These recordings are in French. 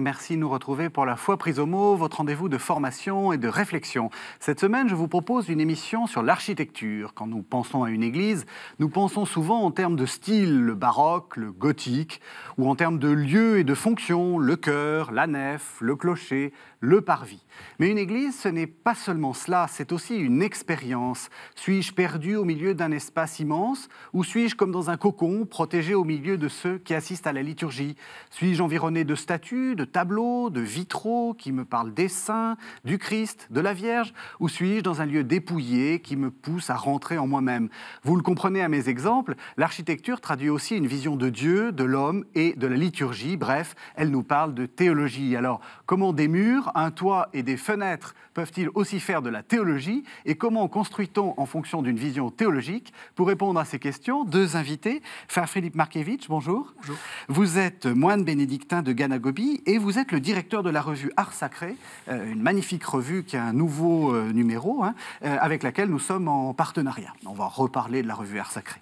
merci de nous retrouver pour la fois Prise au mot, votre rendez-vous de formation et de réflexion. Cette semaine, je vous propose une émission sur l'architecture. Quand nous pensons à une église, nous pensons souvent en termes de style, le baroque, le gothique, ou en termes de lieu et de fonction, le chœur, la nef, le clocher, le parvis. Mais une église, ce n'est pas seulement cela, c'est aussi une expérience. Suis-je perdu au milieu d'un espace immense ou suis-je comme dans un cocon, protégé au milieu de ceux qui assistent à la liturgie Suis-je environné de statues, de tableaux, de vitraux qui me parlent des saints, du Christ, de la Vierge Ou suis-je dans un lieu dépouillé qui me pousse à rentrer en moi-même Vous le comprenez à mes exemples, l'architecture traduit aussi une vision de Dieu, de l'homme et de la liturgie. Bref, elle nous parle de théologie. Alors, comment des murs, un toit et des fenêtres peuvent-ils aussi faire de la théologie et comment construit-on en fonction d'une vision théologique Pour répondre à ces questions, deux invités. Frère Philippe Markevitch, bonjour. Bonjour. Vous êtes moine bénédictin de Ganagobi et vous êtes le directeur de la revue Art Sacré, euh, une magnifique revue qui a un nouveau euh, numéro hein, euh, avec laquelle nous sommes en partenariat. On va reparler de la revue Art Sacré.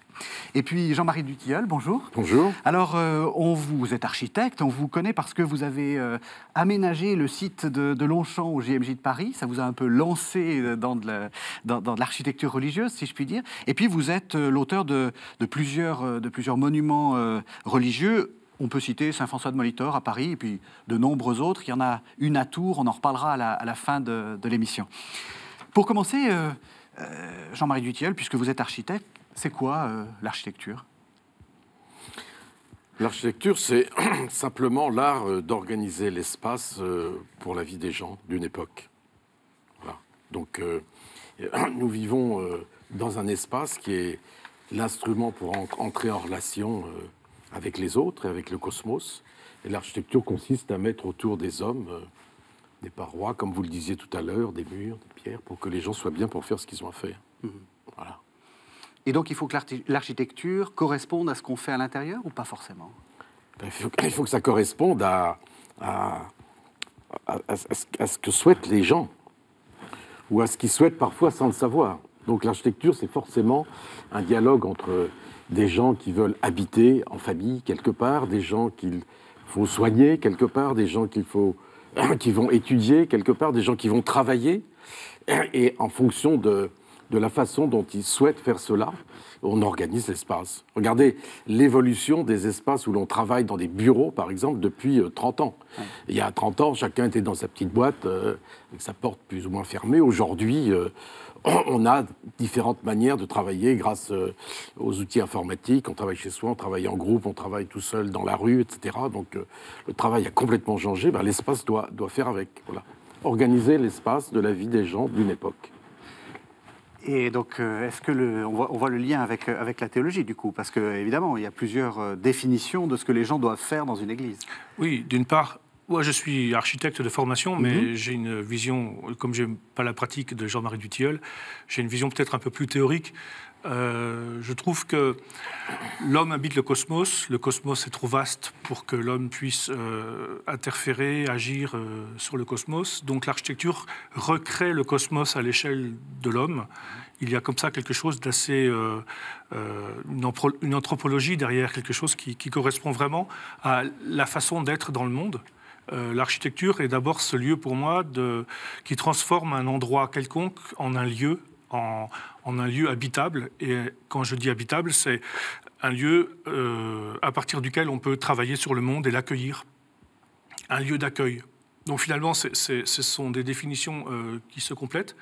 Et puis Jean-Marie Dutilleul, bonjour. Bonjour. Alors, euh, on vous, êtes architecte, on vous connaît parce que vous avez euh, aménagé le site de, Longchamp au JMJ de Paris. Ça vous a un peu lancé euh, dans de l'architecture religieuse, si je puis dire. Et puis vous êtes l'auteur de, plusieurs, de plusieurs monuments religieux on peut citer Saint-François de Molitor à Paris et puis de nombreux autres. Il y en a une à Tours, on en reparlera à la, fin de, l'émission. Pour commencer, Jean-Marie Dutilleul, puisque vous êtes architecte, c'est quoi euh, l'architecture L'architecture, c'est simplement l'art euh, d'organiser l'espace euh, pour la vie des gens d'une époque. Donc, nous vivons dans un espace qui est l'instrument pour entrer en relation avec les autres et avec le cosmos. Et l'architecture consiste à mettre autour des hommes des parois, comme vous le disiez tout à l'heure, des murs, des pierres, pour que les gens soient bien pour faire ce qu'ils ont à faire. Mhm. Voilà. Et donc, il faut que l'architecture corresponde à ce qu'on fait à l'intérieur ou pas forcément ben, il faut, que ça corresponde à, à, ce que souhaitent les gens ou à ce qu'ils souhaitent parfois sans le savoir. Donc l'architecture, c'est forcément un dialogue entre des gens qui veulent habiter en famille quelque part, des gens qu'il faut soigner quelque part, des gens qu'il faut qui vont étudier quelque part, des gens qui vont travailler, et en fonction de de la façon dont ils souhaitent faire cela. On organise l'espace. Regardez l'évolution des espaces où l'on travaille dans des bureaux, par exemple, depuis 30 euh, ans. Il y a 30 ans, chacun était dans sa petite boîte, euh, avec sa porte plus ou moins fermée. Aujourd'hui, euh, on a différentes manières de travailler grâce aux outils informatiques. On travaille chez soi, on travaille en groupe, on travaille tout seul dans la rue, etc. Donc le travail a complètement changé. Ben, l'espace doit, doit, faire avec. Voilà. Organiser l'espace de la vie des gens d'une époque. Et donc, euh, est-ce que on, voit, le lien euh, avec, la théologie du coup Parce que évidemment, il y a plusieurs euh, définitions de ce que les gens doivent faire dans une église. Oui, d'une part, moi, je suis architecte de formation, mais mhm. j'ai une vision, comme je n'ai pas la pratique de Jean-Marie Dutilleul, j'ai une vision peut-être un peu plus théorique euh, je trouve que l'homme habite le cosmos. Le cosmos est trop vaste pour que l'homme puisse euh, interférer, agir euh, sur le cosmos. Donc l'architecture recrée le cosmos à l'échelle de l'homme. Il y a comme ça quelque chose d'assez... Une, anthropologie derrière, quelque chose qui, correspond vraiment à la façon d'être dans le monde. l'architecture est d'abord ce lieu pour moi de, qui transforme un endroit quelconque en un lieu, en, en un lieu habitable. Et quand je dis habitable, c'est un lieu euh, à partir duquel on peut travailler sur le monde et l'accueillir. Un lieu d'accueil. Donc finalement, ce sont des définitions euh, qui se complètent.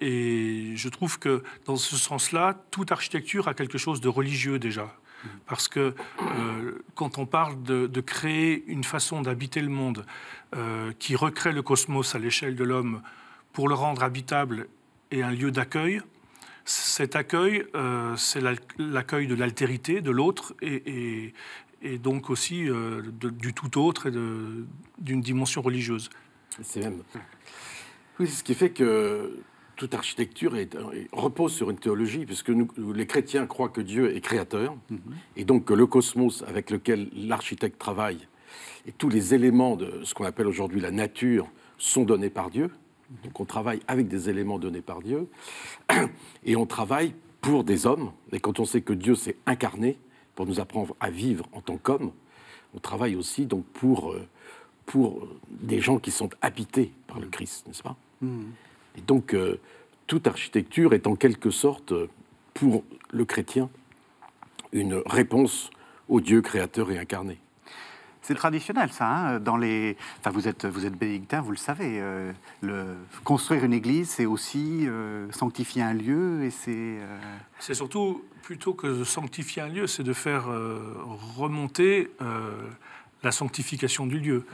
Et je trouve que dans ce sens-là, toute architecture a quelque chose de religieux déjà. Parce que euh, quand on parle de, créer une façon d'habiter le monde qui recrée le cosmos à l'échelle de l'homme pour le rendre habitable et un lieu d'accueil, cet accueil, euh, c'est l'accueil de l'altérité, de l'autre, et, donc aussi euh, du tout autre et d'une dimension religieuse. C'est même. Oui, ce qui fait que toute architecture repose sur une théologie, puisque les chrétiens croient que Dieu est créateur, mhm. et donc que le cosmos avec lequel l'architecte travaille et tous les éléments de ce qu'on appelle aujourd'hui la nature sont donnés par Dieu. Donc on travaille avec des éléments donnés par Dieu et on travaille pour des hommes. Et quand on sait que Dieu s'est incarné pour nous apprendre à vivre en tant qu'homme, on travaille aussi donc pour, euh, pour des gens qui sont habités par le Christ, n'est-ce pas hmm. Et donc euh, toute architecture est en quelque sorte euh, pour le chrétien une réponse au Dieu créateur et incarné. C'est traditionnel, ça. Hein, dans les... Enfin, vous êtes, vous êtes bénédictin, vous le savez. Euh, construire une église, c'est aussi euh, sanctifier un lieu et c'est. Euh, c'est surtout, plutôt que de sanctifier un lieu, c'est de faire remonter la sanctification du lieu.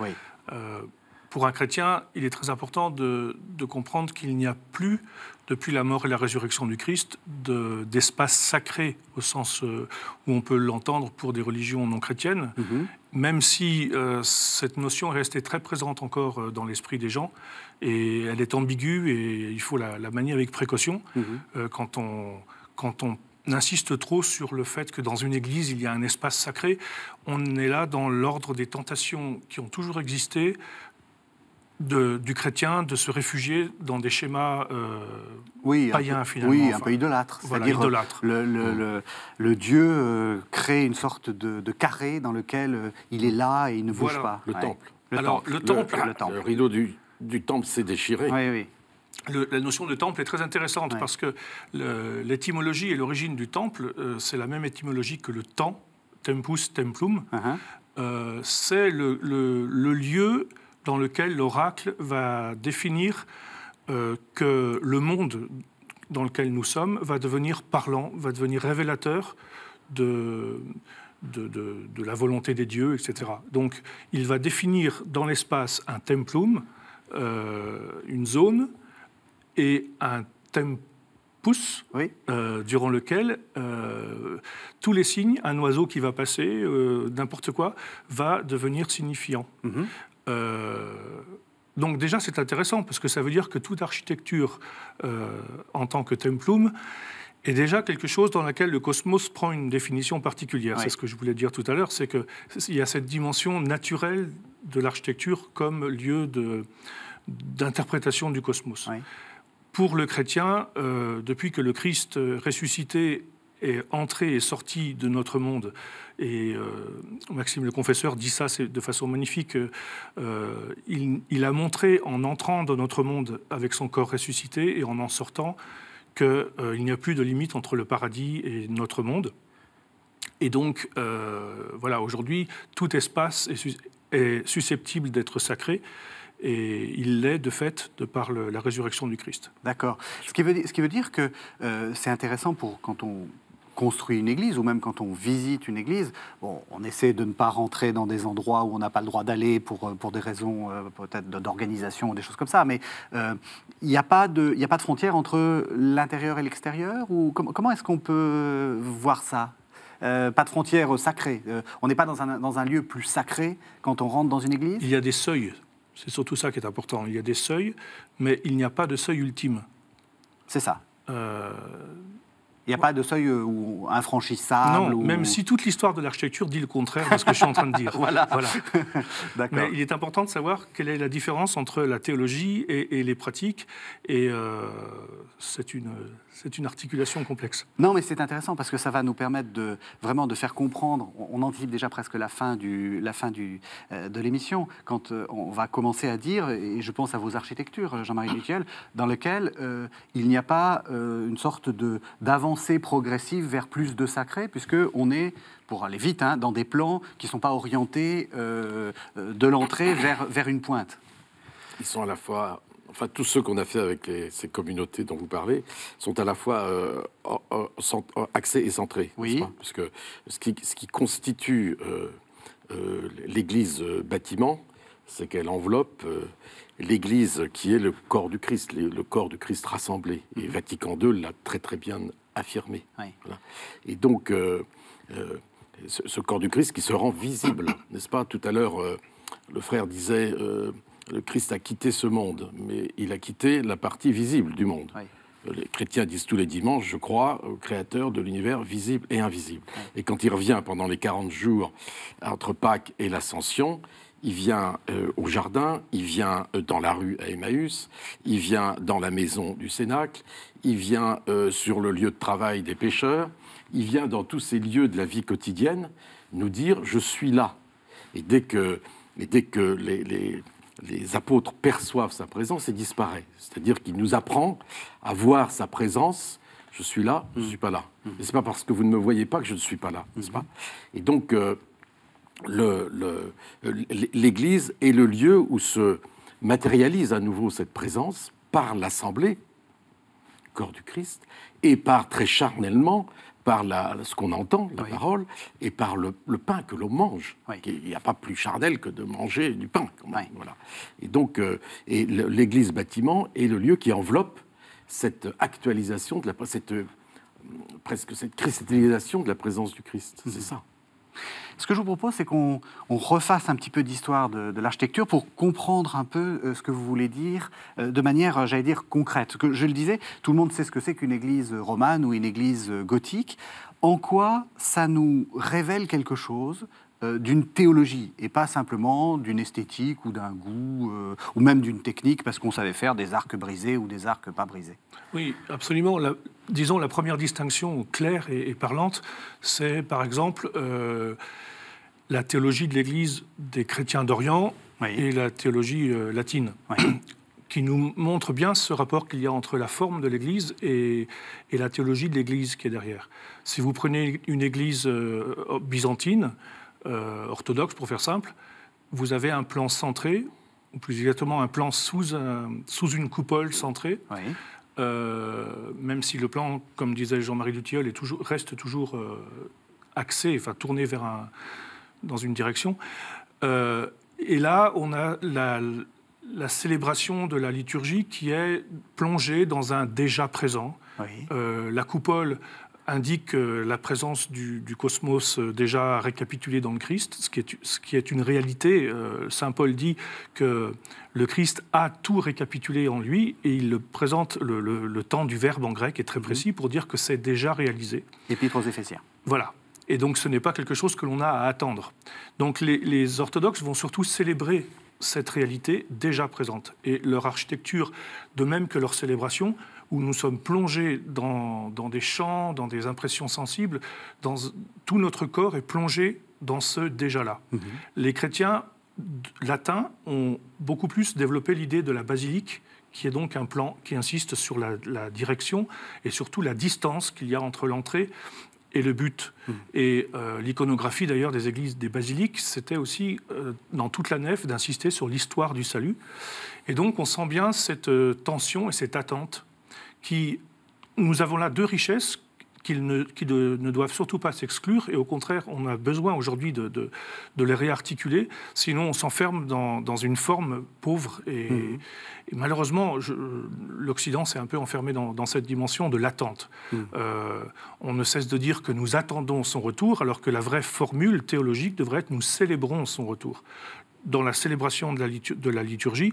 pour un chrétien, il est très important de comprendre qu'il n'y a plus depuis la mort et la résurrection du Christ, d'espace sacré au sens euh, où on peut l'entendre pour des religions non chrétiennes, mhm. même si euh, cette notion est restée très présente encore euh, dans l'esprit des gens, et elle est ambiguë, et il faut la, manier avec précaution mhm. quand on... Quand on insiste trop sur le fait que dans une église, il y a un espace sacré. On est là dans l'ordre des tentations qui ont toujours existé, du chrétien de se réfugier dans des schémas euh, oui, païens, un peu, finalement. Oui, un peu idolâtre. C'est-à-dire euh, le, Dieu euh, crée une sorte de, carré dans lequel il est là et il ne bouge pas. Le temple. Le Alors, temple. Ah, temple Le, rideau du, temple s'est déchiré. Oui, oui. la notion de temple est très intéressante parce que l'étymologie et l'origine du temple, c'est la même étymologie que le temps, tempus, templum. Uh-huh. c'est le, lieu dans lequel l'oracle va définir euh, que le monde dans lequel nous sommes va devenir parlant, va devenir révélateur de, de, la volonté des dieux, etc. Donc il va définir dans l'espace un templum, euh, une zone, et un tempus, euh, durant lequel tous les signes, un oiseau qui va passer, n'importe quoi, va devenir signifiant. Mm-hmm. Euh, donc déjà, c'est intéressant parce que ça veut dire que toute architecture euh, en tant que templum est déjà quelque chose dans laquelle le cosmos prend une définition particulière. C'est ce que je voulais dire tout à l'heure, c'est qu'il y a cette dimension naturelle de l'architecture comme lieu d'interprétation du cosmos. Pour le chrétien, euh, depuis que le Christ ressuscité est entré et sorti de notre monde. Et euh, Maxime le Confesseur dit ça de façon magnifique. Euh, il, a montré en entrant dans notre monde avec son corps ressuscité et en en sortant qu'il euh, n'y a plus de limite entre le paradis et notre monde. Et donc, voilà, aujourd'hui, tout espace est, est susceptible d'être sacré et il l'est de fait de par la résurrection du Christ. D'accord. Ce, ce, qui veut dire que c'est intéressant pour quand on construit une église ou même quand on visite une église, bon, on essaie de ne pas rentrer dans des endroits où on n'a pas le droit d'aller pour, euh, pour des raisons euh, peut-être d'organisation ou des choses comme ça, mais il euh, n'y a, pas de, a pas de frontière entre l'intérieur et l'extérieur ou Comment est-ce qu'on peut voir ça pas de frontière sacrée. on n'est pas dans un, dans un lieu plus sacré quand on rentre dans une église Il y a des seuils. C'est surtout ça qui est important. Il y a des seuils, mais il n'y a pas de seuil ultime. C'est ça. Il n'y a pas de seuil euh, ou infranchissable Non, même si toute l'histoire de l'architecture dit le contraire de ce que je suis en train de dire. voilà. voilà. Mais il est important de savoir quelle est la différence entre la théologie et, les pratiques. Et euh, c'est une, une articulation complexe. Non, mais c'est intéressant parce que ça va nous permettre de vraiment de faire comprendre. On, anticipe déjà presque la fin, du, la fin du, euh, de l'émission quand on va commencer à dire, et je pense à vos architectures, Jean-Marie Michel, dans lesquelles il n'y a pas une sorte d'avant progressive vers plus de sacré, puisque on est, pour aller vite, hein, dans des plans qui sont pas orientés euh, euh, de l'entrée vers, vers une pointe. Ils sont à la fois enfin tous ceux qu'on a fait avec ces communautés dont vous parlez sont à la fois euh, accès et centrés. Oui. puisque Parce que ce qui, ce qui constitue l'Église bâtiment, c'est qu'elle enveloppe l'Église qui est le corps du Christ, le, corps du Christ rassemblé. Et mhm. Vatican II l'a très très bien affirmé. Et donc, euh, euh, ce, corps du Christ qui se rend visible, n'est-ce pas Tout à l'heure, euh, le frère disait, le Christ a quitté ce monde, mais il a quitté la partie visible du monde. Les chrétiens disent tous les dimanches, je crois, au créateur de l'univers visible et invisible. Et quand il revient pendant les 40 jours entre Pâques et l'Ascension, il vient euh, au jardin, il vient euh, dans la rue à Emmaüs, il vient dans la maison du Cénacle, il vient euh, sur le lieu de travail des pêcheurs, il vient dans tous ces lieux de la vie quotidienne nous dire je suis là. Et dès que, dès que les, apôtres perçoivent sa présence, il disparaît. C'est-à-dire qu'il nous apprend à voir sa présence je suis là, je ne mmh. suis pas là. Mmh. C'est ce n'est pas parce que vous ne me voyez pas que je ne suis pas là. Mmh. et donc, l'Église est le lieu où se matérialise à nouveau cette présence par l'Assemblée, corps du Christ, et par très charnellement, par la, ce qu'on entend, la parole, et par le, pain que l'on mange. Il n'y a pas plus charnel que de manger du pain. Voilà. Et donc, euh, l'église bâtiment est le lieu qui enveloppe cette actualisation de la cette, euh, presque cette cristallisation de la présence du Christ. C'est mhm. ça. Ce que je vous propose, c'est qu'on refasse un petit peu d'histoire de, l'architecture pour comprendre un peu euh, ce que vous voulez dire euh, de manière, euh, j'allais dire, concrète. Que, je le disais, tout le monde sait ce que c'est qu'une église romane ou une église gothique. En quoi ça nous révèle quelque chose euh, d'une théologie et pas simplement d'une esthétique ou d'un goût euh, ou même d'une technique parce qu'on savait faire des arcs brisés ou des arcs pas brisés. Oui, absolument. disons la première distinction claire et, parlante, c'est par exemple euh, la théologie de l'Église des chrétiens d'Orient et la théologie latine. qui nous montre bien ce rapport qu'il y a entre la forme de l'Église et, la théologie de l'Église qui est derrière. Si vous prenez une Église byzantine, euh, orthodoxe, pour faire simple, vous avez un plan centré, ou plus exactement un plan sous, une coupole centrée, euh, même si le plan, comme disait Jean-Marie Dutilleul, reste toujours euh, axé, enfin tourné vers un, dans une direction. et là, on a la, célébration de la liturgie qui est plongée dans un déjà présent. la coupole indique la présence du, cosmos euh, déjà récapitulé dans le Christ, ce qui est, ce qui est une réalité. Euh, Saint Paul dit que le Christ a tout récapitulé en lui et il le présente, le, temps du verbe en grec est très précis mhm. pour dire que c'est déjà réalisé. Épître aux Éphésiens. Voilà. Et donc ce n'est pas quelque chose que l'on a à attendre. Donc les, les orthodoxes vont surtout célébrer cette réalité déjà présente. Et leur architecture, de même que leur célébration, où nous sommes plongés dans, des champs, dans des impressions sensibles, dans tout notre corps est plongé dans ce déjà-là. Mhm. Les chrétiens latins ont beaucoup plus développé l'idée de la basilique, qui est donc un plan qui insiste sur la, direction et surtout la distance qu'il y a entre l'entrée et le but. Mhm. Et euh, l'iconographie d'ailleurs des églises des basiliques, c'était aussi euh, dans toute la nef d'insister sur l'histoire du salut. Et donc on sent bien cette euh, tension et cette attente qui, nous avons là deux richesses ne, qui ne doivent surtout pas s'exclure. Et au contraire, on a besoin aujourd'hui de, les réarticuler. Sinon, on s'enferme dans, une forme pauvre. Et, mmh. malheureusement, l'Occident s'est un peu enfermé dans, cette dimension de l'attente. Mmh. Euh, on ne cesse de dire que nous attendons son retour, alors que la vraie formule théologique devrait être nous célébrons son retour. Dans la célébration de la, la liturgie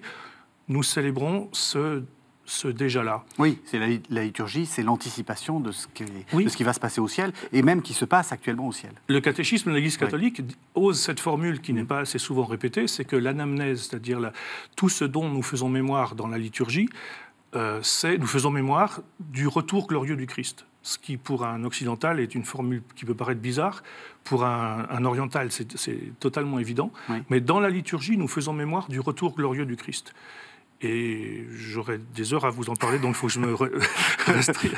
nous célébrons ce ce déjà-là. Oui, c'est la, liturgie, c'est l'anticipation de, ce qui va se passer au ciel, et même qui se passe actuellement au ciel. Le catéchisme de l'Église catholique ose cette formule qui n'est mm. pas assez souvent répétée, c'est que l'anamnèse, c'est-à-dire tout ce dont nous faisons mémoire dans la liturgie, euh, c'est nous faisons mémoire du retour glorieux du Christ. Ce qui, pour un occidental, est une formule qui peut paraître bizarre. Pour un, oriental, c'est totalement évident. Mais dans la liturgie, nous faisons mémoire du retour glorieux du Christ. Et j'aurais des heures à vous en parler, donc il faut que je me si,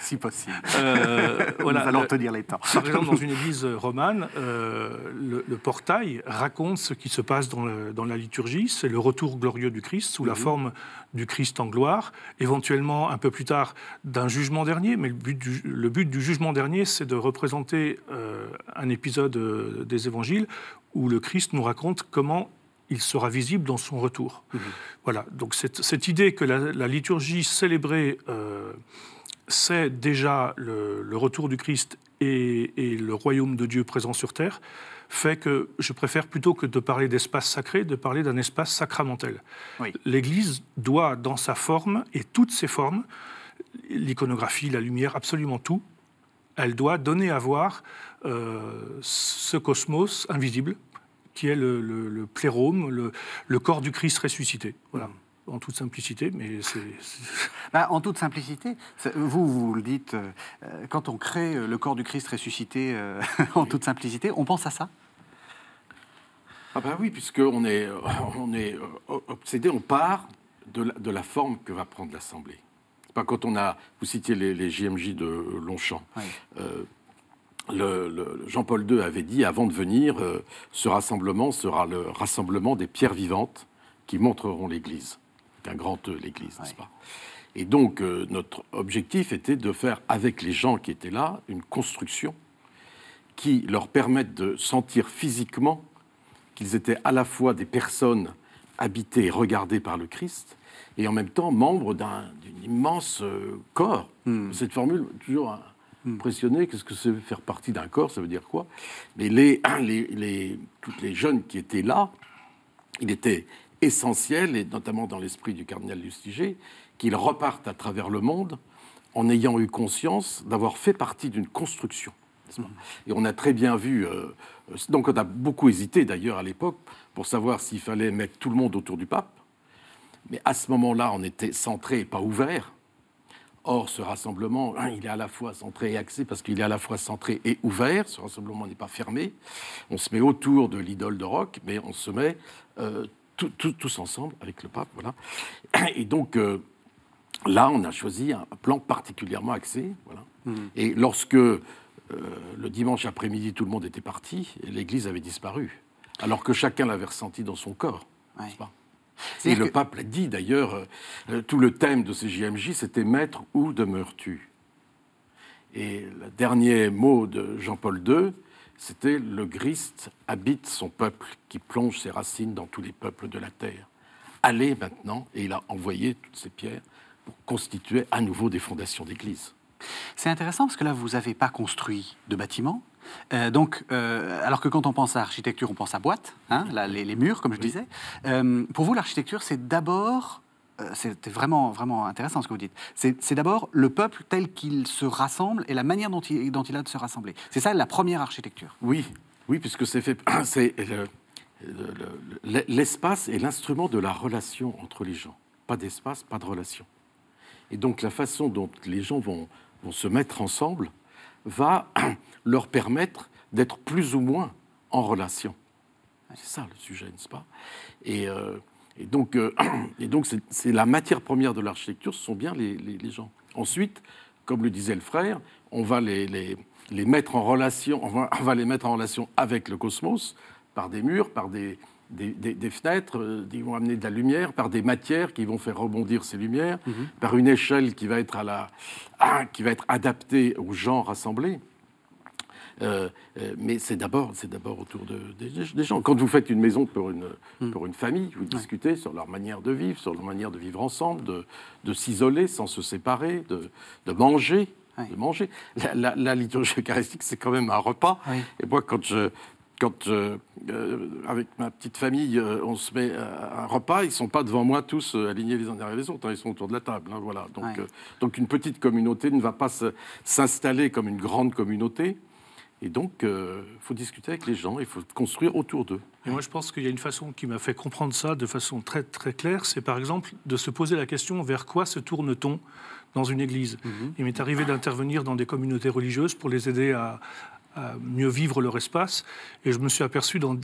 si, possible. Euh, Nous allons euh, tenir les temps. Par exemple, dans une église euh, romane, euh, le, portail raconte ce qui se passe dans, la liturgie. C'est le retour glorieux du Christ sous la mhm. forme du Christ en gloire, éventuellement un peu plus tard d'un jugement dernier. Mais le but le but du jugement dernier, c'est de représenter un épisode des évangiles où le Christ nous raconte comment il sera visible dans son retour. Mhm. Voilà, donc cette, idée que la, liturgie célébrée, euh, c'est déjà le, retour du Christ et, le royaume de Dieu présent sur terre, fait que je préfère plutôt que de parler d'espace sacré, de parler d'un espace sacramentel. L'Église doit, dans sa forme et toutes ses formes, l'iconographie, la lumière, absolument tout, elle doit donner à voir euh, ce cosmos invisible qui est le, le, le corps du Christ ressuscité. Voilà. En toute simplicité, mais c'est. Bah, en toute simplicité, vous, vous le dites, euh, quand on crée euh, le corps du Christ ressuscité euh, en toute simplicité, on pense à ça Ah, ben bah oui, puisqu'on est, on est obsédé, on part de la, forme que va prendre l'Assemblée pas quand on a, vous citiez les, JMJ de Longchamp. Jean-Paul II avait dit avant de venir, euh, ce rassemblement sera le rassemblement des pierres vivantes qui montreront l'Église. C'est un grand E, l'Église, n'est-ce pas Et donc, euh, notre objectif était de faire, avec les gens qui étaient là, une construction qui leur permette de sentir physiquement qu'ils étaient à la fois des personnes habitées et regardées par le Christ, et en même temps membres d'un immense euh, corps. Hmm. Cette formule, toujours impressionné. Qu'est-ce que c'est faire partie d'un corps Ça veut dire quoi Mais les, les, toutes les jeunes qui étaient là, il était essentiel, et notamment dans l'esprit du cardinal Lustiger, qu'ils repartent à travers le monde en ayant eu conscience d'avoir fait partie d'une construction. Et on a très bien vu, euh, euh, donc on a beaucoup hésité d'ailleurs à l'époque pour savoir s'il fallait mettre tout le monde autour du pape. Mais à ce moment-là, on était centré et pas ouvert. Or, ce rassemblement, hein, il est à la fois centré et axé, parce qu'il est à la fois centré et ouvert. Ce rassemblement n'est pas fermé. On se met autour de l'idole de rock, mais on se met euh, tous ensemble avec le pape. Voilà. Et donc, euh, là, on a choisi un plan particulièrement axé. Voilà. Hmm. Et lorsque euh, le dimanche après-midi, tout le monde était parti, l'église avait disparu, alors que chacun l'avait ressenti dans son corps. Et le pape l'a dit d'ailleurs, euh, euh, tout le thème de ces JMJ, c'était Maître, où demeures-tu Et le dernier mot de Jean-Paul II, c'était Le Christ habite son peuple qui plonge ses racines dans tous les peuples de la terre. Allez maintenant, et il a envoyé toutes ces pierres pour constituer à nouveau des fondations d'église. C'est intéressant parce que là, vous n'avez pas construit de bâtiment, euh, donc, euh, alors que quand on pense à architecture, on pense à boîte, hein, les, murs, comme je disais. Euh, pour vous, l'architecture, c'est d'abord c'est vraiment, vraiment intéressant ce que vous dites. C'est d'abord le peuple tel qu'il se rassemble et la manière dont il, a de se rassembler. C'est ça la première architecture. Oui, oui, puisque c'est fait. C'est l'espace est l'instrument de la relation entre les gens. Pas d'espace, pas de relation. Et donc la façon dont les gens vont, vont se mettre ensemble va leur permettre d'être plus ou moins en relation. C'est ça le sujet, n'est-ce pas euh, et, donc, euh, c'est la matière première de l'architecture, ce sont bien les, gens. Ensuite, comme le disait le frère, on va les, les mettre en relation, on va les mettre en relation avec le cosmos par des murs, par des, des, fenêtres, qui euh, vont amener de la lumière par des matières qui vont faire rebondir ces lumières, mhm. par une échelle qui va être, à la, ah, qui va être adaptée aux gens rassemblés. Euh, euh, mais c'est d'abord, c'est d'abord autour de, des, gens. Quand vous faites une maison pour une, mm. pour une famille, vous discutez sur leur manière de vivre, sur leur manière de vivre ensemble, de, s'isoler sans se séparer, de, manger. De manger. La, liturgie eucharistique, c'est quand même un repas. Et moi, quand je, quand, euh, euh, avec ma petite famille, euh, on se met à un repas, ils ne sont pas devant moi tous alignés les uns derrière les autres, hein, ils sont autour de la table. Hein, voilà. donc, donc une petite communauté ne va pas s'installer comme une grande communauté. Et donc, il faut discuter avec les gens, il faut construire autour d'eux. Et moi, je pense qu'il y a une façon qui m'a fait comprendre ça de façon très, très claire, c'est par exemple de se poser la question vers quoi se tourne-t-on dans une église mhm. Il m'est arrivé d'intervenir dans des communautés religieuses pour les aider à, à mieux vivre leur espace. Et je me suis aperçu dans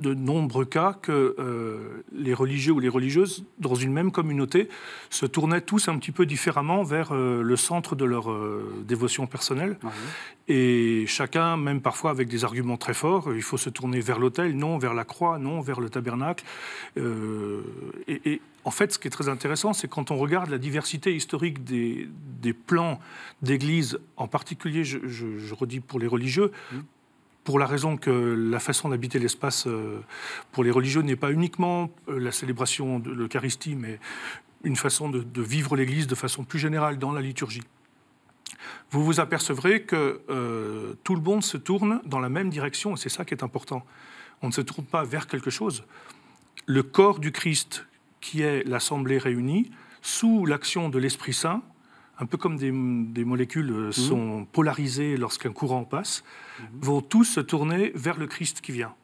de nombreux cas que euh, les religieux ou les religieuses, dans une même communauté, se tournaient tous un petit peu différemment vers euh, le centre de leur euh, dévotion personnelle. Ah et chacun, même parfois avec des arguments très forts, il faut se tourner vers l'autel, non vers la croix, non vers le tabernacle. et en fait, ce qui est très intéressant, c'est quand on regarde la diversité historique des, plans d'église, en particulier, je, redis pour les religieux, mmh. pour la raison que la façon d'habiter l'espace euh, pour les religieux n'est pas uniquement euh, la célébration de l'Eucharistie, mais une façon de, vivre l'Église de façon plus générale dans la liturgie. Vous vous apercevrez que euh, tout le monde se tourne dans la même direction, et c'est ça qui est important. On ne se tourne pas vers quelque chose. Le corps du Christ, qui est l'Assemblée réunie sous l'action de l'Esprit Saint, un peu comme des, molécules euh, mhm. sont polarisées lorsqu'un courant passe, mhm. vont tous se tourner vers le Christ qui vient.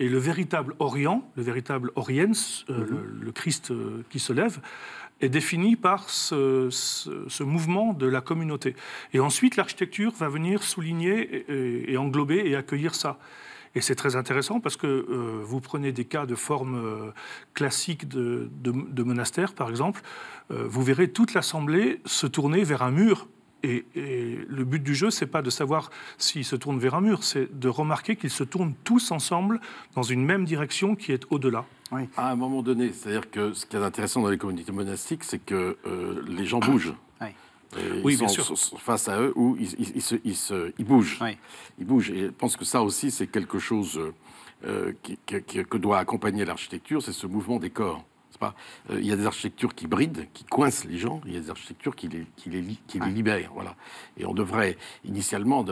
Et le véritable Orient, le véritable Oriens, euh, mhm. le, Christ euh, qui se lève, est défini par ce, mouvement de la communauté. Et ensuite, l'architecture va venir souligner et, englober et accueillir ça. Et c'est très intéressant parce que euh, vous prenez des cas de forme euh, classique de, monastère, par exemple, euh, vous verrez toute l'assemblée se tourner vers un mur. Et, le but du jeu, c'est pas de savoir s'ils se tournent vers un mur, c'est de remarquer qu'ils se tournent tous ensemble dans une même direction qui est au-delà. À un moment donné, c'est-à-dire que ce qui est intéressant dans les communautés monastiques, c'est que les gens bougent oui, bien sûr. face à eux où ils, ils se, bougent. Ils bougent. Et je pense que ça aussi, c'est quelque chose euh, qui, que doit accompagner l'architecture, c'est ce mouvement des corps. Pas, euh, il y a des architectures qui brident, qui coincent les gens, il y a des architectures qui les, libèrent. Voilà. Et on devrait, initialement,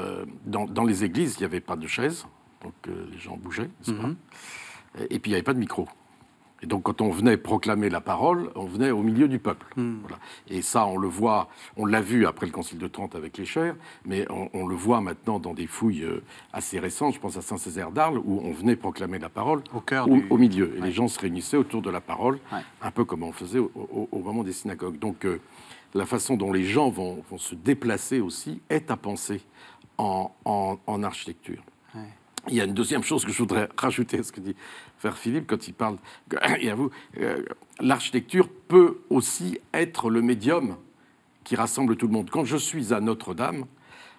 dans, les églises, il n'y avait pas de chaises, donc euh, les gens bougeaient, mm-hmm. et, et puis il n'y avait pas de micro. Et donc, quand on venait proclamer la parole, on venait au milieu du peuple. Hmm. Et ça, on le voit, on l'a vu après le Concile de Trente avec les chairs, mais on, le voit maintenant dans des fouilles euh, assez récentes. Je pense à Saint-Césaire d'Arles, où on venait proclamer la parole au, cœur du... au, milieu. Et les gens se réunissaient autour de la parole, un peu comme on faisait au, moment des synagogues. Donc, euh, la façon dont les gens vont, se déplacer aussi est à penser en, architecture. Il y a une deuxième chose que je voudrais rajouter à ce que dit Philippe quand il parle, et à vous, euh, l'architecture peut aussi être le médium qui rassemble tout le monde. Quand je suis à Notre-Dame,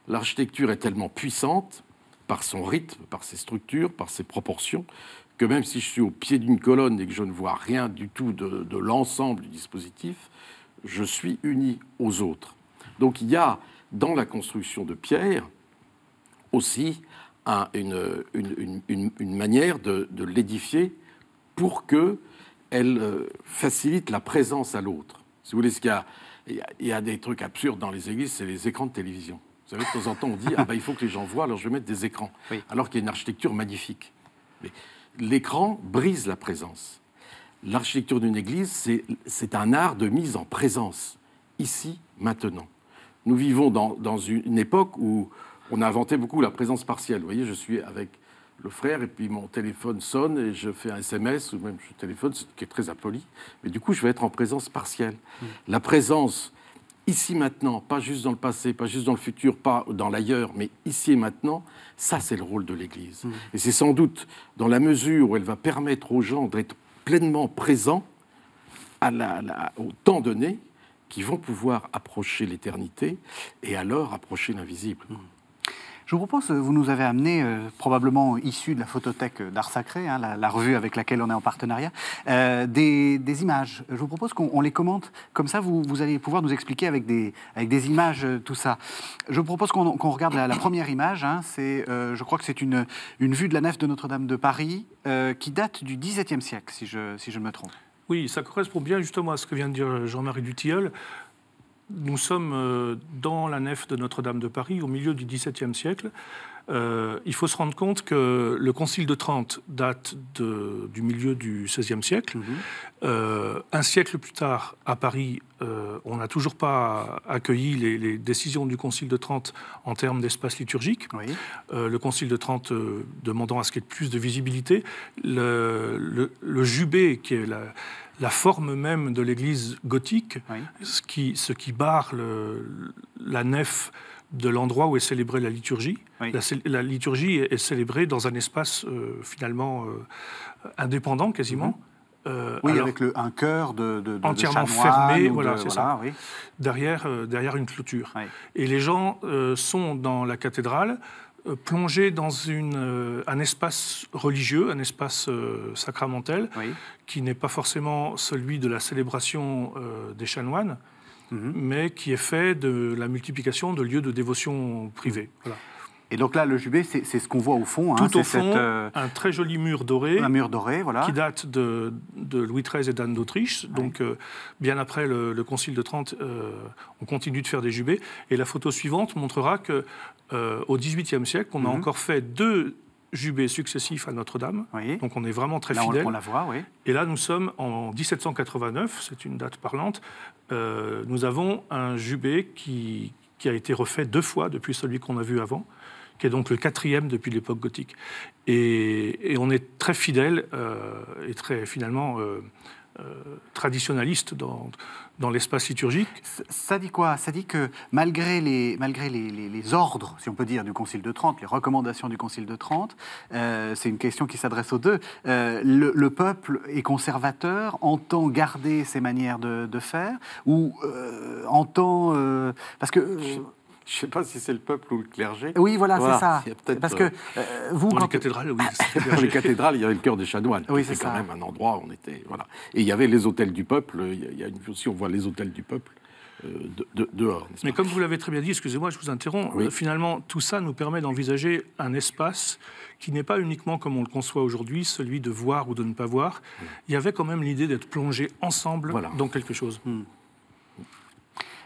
l'architecture est tellement puissante par son rythme, par ses structures, par ses proportions, que même si je suis au pied d'une colonne et que je ne vois rien du tout de, de l'ensemble du dispositif, je suis uni aux autres. Donc il y a dans la construction de pierre aussi une, une, manière de, l'édifier pour qu'elle euh, facilite la présence à l'autre. Si vous voulez, il y a des trucs absurdes dans les églises, c'est les écrans de télévision. Vous savez, de temps en temps, on dit ah ben, il faut que les gens voient, alors je vais mettre des écrans. Alors qu'il y a une architecture magnifique. Mais l'écran brise la présence. L'architecture d'une église, c'est, c'est un art de mise en présence, ici, maintenant. Nous vivons dans, dans une époque où on a inventé beaucoup la présence partielle. Vous voyez, je suis avec le frère, et puis mon téléphone sonne, et je fais un SMS, ou même je téléphone, ce qui est très impoli, mais du coup, je vais être en présence partielle. Mm. La présence ici maintenant, pas juste dans le passé, pas juste dans le futur, pas dans l'ailleurs, mais ici et maintenant, ça, c'est le rôle de l'Église. Mm. Et c'est sans doute dans la mesure où elle va permettre aux gens d'être pleinement présents à la, au temps donné, qu'ils vont pouvoir approcher l'éternité et alors approcher l'invisible. Mm. Je vous propose, vous nous avez amené, euh, probablement issu de la photothèque d'Art Sacré, hein, la, revue avec laquelle on est en partenariat, euh, des, images. Je vous propose qu'on les commente. Comme ça, vous, allez pouvoir nous expliquer avec des, images euh, tout ça. Je vous propose qu'on regarde la, première image. Hein. c'est, je crois que c'est une, vue de la nef de Notre-Dame de Paris qui date du XVIIe siècle, si je, si je ne me trompe. Oui, ça correspond bien justement à ce que vient de dire Jean-Marie Dutilleul nous sommes euh, dans la nef de Notre-Dame de Paris, au milieu du XVIIe siècle. Euh, il faut se rendre compte que le Concile de Trente date de, du milieu du XVIe siècle. Mhm. Euh, un siècle plus tard, à Paris, on n'a toujours pas accueilli les, décisions du Concile de Trente en termes d'espace liturgique. le Concile de Trente demandant à ce qu'il y ait plus de visibilité. Le, le jubé, qui est la la forme même de l'église gothique, ce, qui, ce, qui, barre la nef de l'endroit où est célébrée la liturgie. La, liturgie est, célébrée dans un espace euh, finalement euh, indépendant quasiment. Mhm. Euh, oui, avec le, un cœur de, de, entièrement fermé, voilà, c'est ça. Derrière, derrière une clôture. Et les gens sont dans la cathédrale, euh, plongé dans euh, un espace religieux, un espace euh, sacramentel, qui n'est pas forcément celui de la célébration des chanoines, mhm. mais qui est fait de la multiplication de lieux de dévotion privée mhm. Et donc là, le jubé, c'est ce qu'on voit au fond. Hein, Tout au fond, un très joli mur doré. Un mur doré, voilà. Qui date de, Louis XIII et d'Anne d'Autriche. Donc, bien après le, Concile de Trente, on continue de faire des jubés. Et la photo suivante montrera que euh, au XVIIIe siècle, on a mhm. encore fait deux jubés successifs à Notre-Dame. Donc on est vraiment très là, fidèles. On, la voit, oui. Et là, nous sommes en 1789, c'est une date parlante. Euh, nous avons un jubé qui, a été refait deux fois depuis celui qu'on a vu avant qui est donc le quatrième depuis l'époque gothique. Et, on est très fidèle euh, et très finalement euh, traditionnaliste dans, dans l'espace liturgique. Ça dit quoi Ça dit que malgré, les, malgré les, ordres, si on peut dire, du Concile de Trente, les recommandations du Concile de Trente, euh, c'est une question qui s'adresse aux deux, euh, le, peuple est conservateur, entend garder ses manières de, faire, ou entend... parce que... Je ne sais pas si c'est le peuple ou le clergé. Oui, voilà, c'est ça. Parce euh, que euh, vous, dans les cathédrales, oui. dans les cathédrales, il y avait le cœur des chanoines. Oui, c'est quand même un endroit où on était. Voilà. Et il y avait les hôtels du peuple. Il y a une, on voit les hôtels du peuple. Euh, de, dehors. Mais comme vous l'avez très bien dit, excusez-moi, je vous interromps, finalement, tout ça nous permet d'envisager un espace qui n'est pas uniquement comme on le conçoit aujourd'hui, celui de voir ou de ne pas voir. Mmh. Il y avait quand même l'idée d'être plongé ensemble dans quelque chose. Mmh.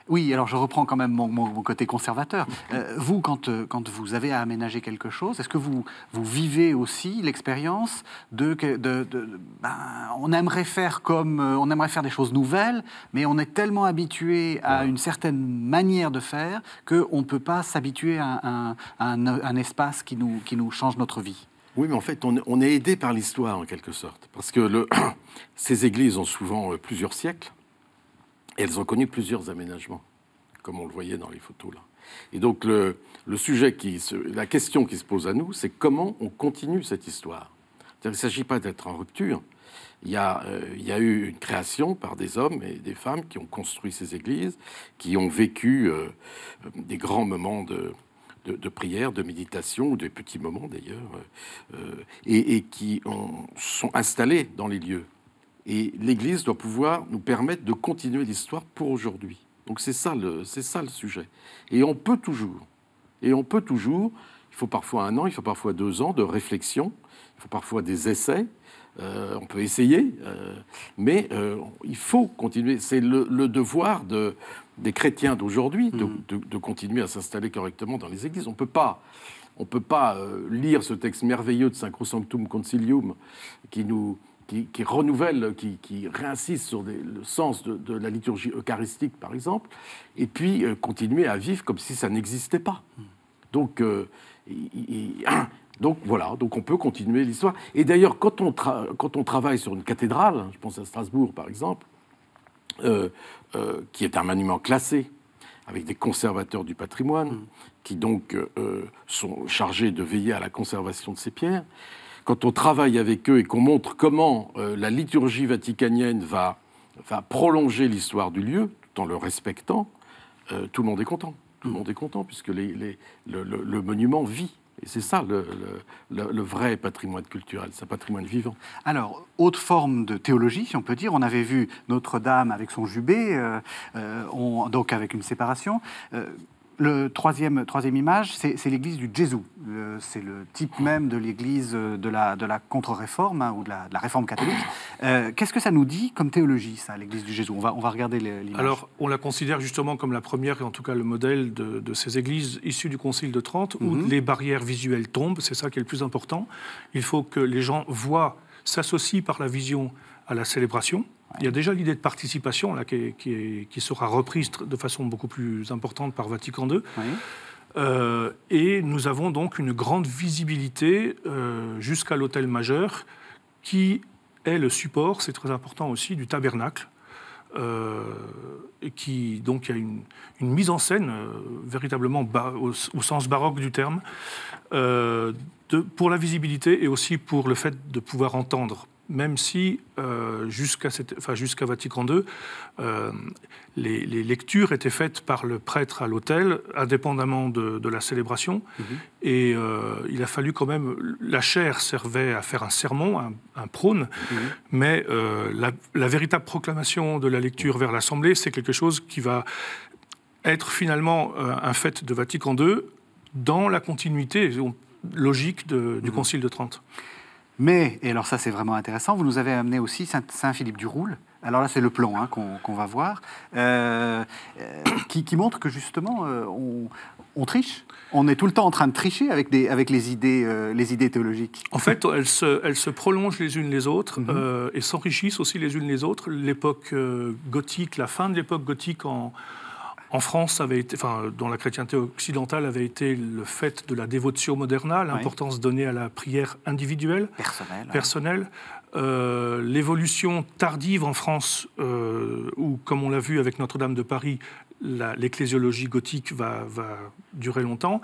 Oui, alors je reprends quand même mon, côté conservateur. Euh, vous, quand, euh, quand vous avez à aménager quelque chose, est-ce que vous, vous vivez aussi l'expérience de, ben, on aimerait faire comme euh, on aimerait faire des choses nouvelles, mais on est tellement habitué à une certaine manière de faire qu'on ne peut pas s'habituer à, un, espace qui nous, qui nous change notre vie. Oui, mais en fait, on, on est aidé par l'histoire en quelque sorte, parce que le, ces églises ont souvent plusieurs siècles elles ont connu plusieurs aménagements, comme on le voyait dans les photos là. Et donc le, sujet qui la question qui se pose à nous, c'est comment on continue cette histoire. Il ne s'agit pas d'être en rupture. Euh, il y, a, eu une création par des hommes et des femmes qui ont construit ces églises, qui ont vécu euh, des grands moments de, prière, de méditation, ou des petits moments d'ailleurs, euh, et, qui ont, sont installés dans les lieux. Et l'Église doit pouvoir nous permettre de continuer l'histoire pour aujourd'hui. Donc c'est ça, le, c'est ça le sujet. Et on peut toujours, et on peut toujours, il faut parfois un an, il faut parfois deux ans de réflexion, il faut parfois des essais, euh, on peut essayer, euh, mais euh, il faut continuer. C'est le, devoir de, des chrétiens d'aujourd'hui mm. de, de, continuer à s'installer correctement dans les églises. On ne peut pas... On peut pas lire ce texte merveilleux de Saint Concilium qui nous, qui, renouvelle, qui, qui, réinsiste sur le sens de, la liturgie eucharistique, par exemple, et puis euh, continuer à vivre comme si ça n'existait pas. Donc, euh, donc voilà, donc on peut continuer l'histoire. Et d'ailleurs, quand, on quand on travaille sur une cathédrale, hein, je pense à Strasbourg, par exemple, euh, qui est un monument classé, avec des conservateurs du patrimoine, mm. qui donc sont chargés de veiller à la conservation de ces pierres, quand on travaille avec eux et qu'on montre comment euh, la liturgie vaticanienne va, va prolonger l'histoire du lieu, tout en le respectant, euh, tout le monde est content. Tout le monde est content, puisque le, monument vit. Et c'est ça le, vrai patrimoine culturel, c'est un patrimoine vivant. Alors, autre forme de théologie, si on peut dire, on avait vu Notre-Dame avec son jubé, euh, donc avec une séparation. Le troisième, troisième image, c'est l'église du Jésus. Euh, c'est le type même de l'église euh, de la, contre-réforme hein, ou de la, réforme catholique. Euh, qu'est-ce que ça nous dit comme théologie, ça, l'église du Jésus on va, on va regarder l'image. Alors, on la considère justement comme la première, et en tout cas le modèle de, ces églises issues du Concile de Trente, où mhm. les barrières visuelles tombent, c'est ça qui est le plus important. Il faut que les gens voient, s'associent par la vision à la célébration, il y a déjà l'idée de participation là, qui, sera reprise de façon beaucoup plus importante par Vatican II. Euh, et nous avons donc une grande visibilité euh, jusqu'à l'hôtel majeur, qui est le support, c'est très important aussi, du tabernacle. Euh, et qui donc il y a une, mise en scène véritablement au, sens baroque du terme pour la visibilité et aussi pour le fait de pouvoir entendre même si euh, jusqu'à Vatican II, euh, les, lectures étaient faites par le prêtre à l'autel, indépendamment de, la célébration. Mm-hmm. Et euh, il a fallu quand même. La chair servait à faire un sermon, un, prône, mm-hmm. mais la, véritable proclamation de la lecture vers l'Assemblée, c'est quelque chose qui va être finalement un fait de Vatican II dans la continuité logique du mm-hmm. Concile de Trente. Mais, et alors ça c'est vraiment intéressant, vous nous avez amené aussi Saint-Philippe-du-Roule. alors là c'est le plan hein, qu'on va voir, euh, euh, qui, montre que justement euh, on, triche. On est tout le temps en train de tricher avec, des, avec les, idées, les idées théologiques. En fait, elles se, elles se prolongent les unes les autres mhm. et s'enrichissent aussi les unes les autres. L'époque gothique, la fin de l'époque gothique en en France, avait été, enfin, dans la chrétienté occidentale, avait été le fait de la dévotion moderna, l'importance donnée à la prière individuelle, personnelle. Euh, l'évolution tardive en France, euh, où, comme on l'a vu avec Notre-Dame de Paris, l'ecclésiologie gothique va, va, durer longtemps,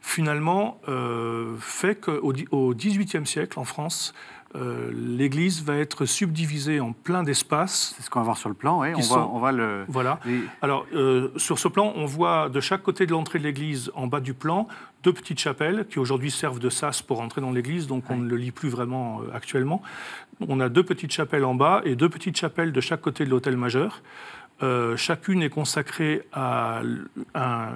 finalement, euh, fait qu'au XVIIIe siècle, en France, euh, l'église va être subdivisée en plein d'espaces. C'est ce qu'on va voir sur le plan, oui. On, va, le. Voilà. Alors, euh, sur ce plan, on voit de chaque côté de l'entrée de l'église, en bas du plan, deux petites chapelles qui aujourd'hui servent de sas pour entrer dans l'église, donc on ne le lit plus vraiment euh, actuellement. On a deux petites chapelles en bas et deux petites chapelles de chaque côté de l'autel majeur. chacune est consacrée à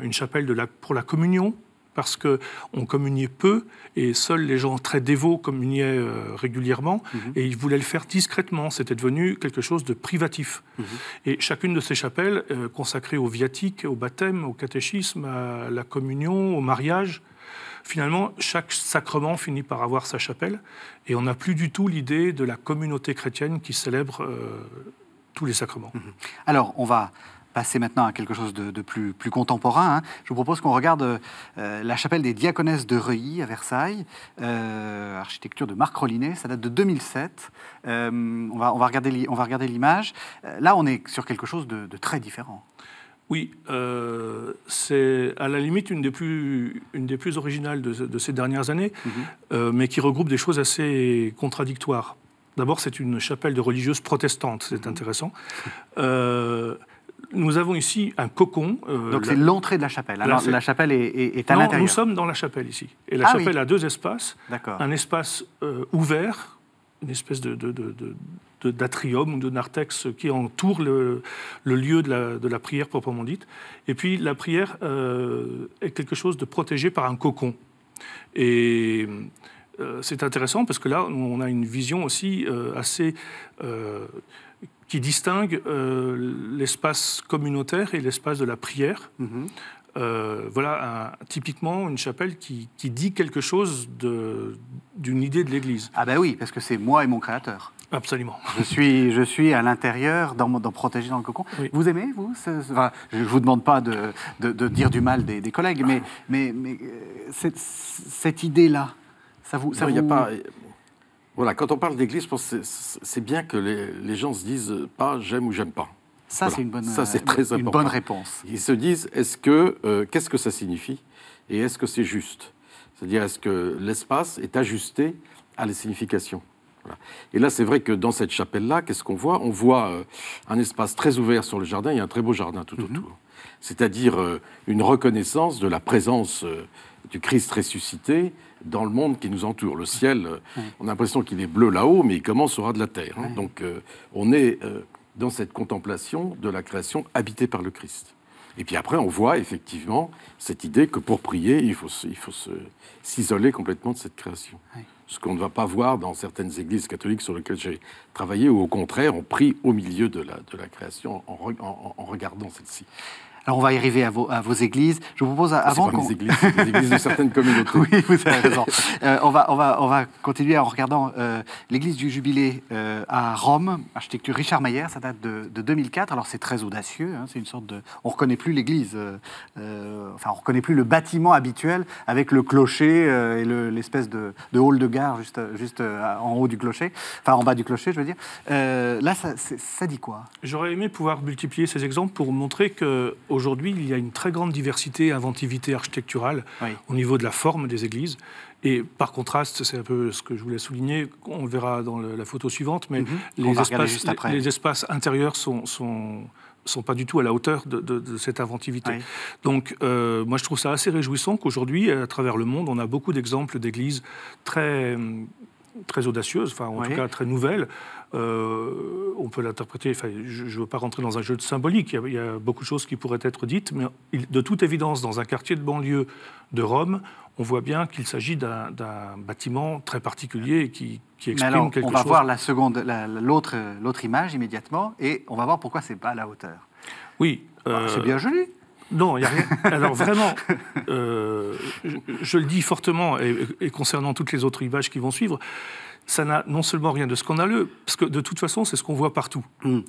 une chapelle de pour la communion, parce qu'on communiait peu et seuls les gens très dévots communiaient euh, régulièrement mhm. et ils voulaient le faire discrètement. C'était devenu quelque chose de privatif. Mhm. Et chacune de ces chapelles euh, consacrées au viatique, au baptême, au catéchisme, à la communion, au mariage, finalement, chaque sacrement finit par avoir sa chapelle et on n'a plus du tout l'idée de la communauté chrétienne qui célèbre euh, tous les sacrements. Mhm. Alors, on va passer maintenant à quelque chose de, plus, plus, contemporain, hein. je vous propose qu'on regarde euh, la chapelle des Diaconesses de Reuilly à Versailles, euh, architecture de Marc Rollinet, ça date de 2007. Euh, on, va, on, va, regarder l'image. Euh, là, on est sur quelque chose de, très différent. Oui, c'est à la limite une des plus, une des plus originales de, ces dernières années, mhm. mais qui regroupe des choses assez contradictoires. D'abord, c'est une chapelle de religieuses protestantes, c'est mhm. intéressant. – intéressant nous avons ici un cocon. Euh, Donc c'est l'entrée de la chapelle. Alors, la chapelle est, à l'intérieur. Nous sommes dans la chapelle ici. Et la ah chapelle a deux espaces. Un espace euh, ouvert, une espèce de, d'atrium ou de narthex qui entoure le, lieu de la, prière proprement dite. Et puis la prière euh, est quelque chose de protégé par un cocon. Et c'est intéressant parce que là, on a une vision aussi assez qui distingue euh, l'espace communautaire et l'espace de la prière. Mm-hmm. Euh, voilà typiquement une chapelle qui, dit quelque chose d'une idée de l'Église. Ah ben oui, parce que c'est moi et mon Créateur. Absolument. Je suis, je suis à l'intérieur, dans, protégé dans le cocon. Vous aimez, vous enfin, Je ne vous demande pas de, dire du mal des, collègues, mais, ah. mais, mais euh, cette, idée-là, ça vous... Ça Y a pas... Voilà, quand on parle d'église, c'est bien que les, gens gens se disent euh, pas j'aime ou j'aime pas. Ça, c'est une bonne, euh, très bonne réponse. Ils se disent est-ce que euh, qu'est-ce que ça signifie et est-ce que c'est juste C'est-à-dire est-ce que l'espace est ajusté à les significations Et là, c'est vrai que dans cette chapelle-là, qu'est-ce qu'on voit On voit, un espace très ouvert sur le jardin. Il y a un très beau jardin tout mhm. autour. C'est-à-dire une reconnaissance de la présence du Christ ressuscité dans le monde qui nous entoure. Le ciel, on a l'impression qu'il est bleu là-haut, mais il commence au ras de la terre. Hein. Donc euh, on est euh, dans cette contemplation de la création habitée par le Christ. Et puis après, on voit effectivement cette idée que pour prier, il faut, il faut s'isoler complètement de cette création. Ce qu'on ne va pas voir dans certaines églises catholiques sur lesquelles j'ai travaillé, où au contraire, on prie au milieu de la, de la création en regardant celle-ci. Alors on va y arriver à vos, églises. Je vous propose avant qu'on... églises, églises de certaines communautés. oui, vous avez raison. Euh, on, va, on, va, on va continuer en regardant euh, l'église du Jubilé euh, à Rome, architecture Richard Mayer, ça date de, 2004. Alors c'est très audacieux, hein. c'est une sorte de... On ne reconnaît plus l'église, enfin on ne reconnaît plus le bâtiment habituel avec le clocher et l'espèce de, hall de gare juste, juste en haut du clocher, enfin en bas du clocher je veux dire. là ça, ça dit quoi J'aurais aimé pouvoir multiplier ces exemples pour montrer que aujourd'hui, il y a une très grande diversité et inventivité architecturale au niveau de la forme des églises. Et par contraste, c'est un peu ce que je voulais souligner, on verra dans la photo suivante, mais mhm. les, espaces, intérieurs sont, sont sont pas du tout à la hauteur de, cette inventivité. Donc, euh, moi, je trouve ça assez réjouissant qu'aujourd'hui, à travers le monde, on a beaucoup d'exemples d'églises très très audacieuse, enfin en tout cas très nouvelle. Euh, on peut l'interpréter, je ne veux pas rentrer dans un jeu de symbolique, il y, a, beaucoup de choses qui pourraient être dites, mais de toute évidence, dans un quartier de banlieue de Rome, on voit bien qu'il s'agit d'un bâtiment très particulier qui, qui exprime quelque chose. On va voir la seconde, l'autre image immédiatement, et on va voir pourquoi c'est pas à la hauteur. Oui. Bah, c'est euh, bien joli. Non, il n'y a rien. Alors vraiment, euh, je, le dis fortement, et, concernant toutes les autres images qui vont suivre, ça n'a non seulement rien de scandaleux, parce que de toute façon, c'est ce qu'on voit partout. Mm.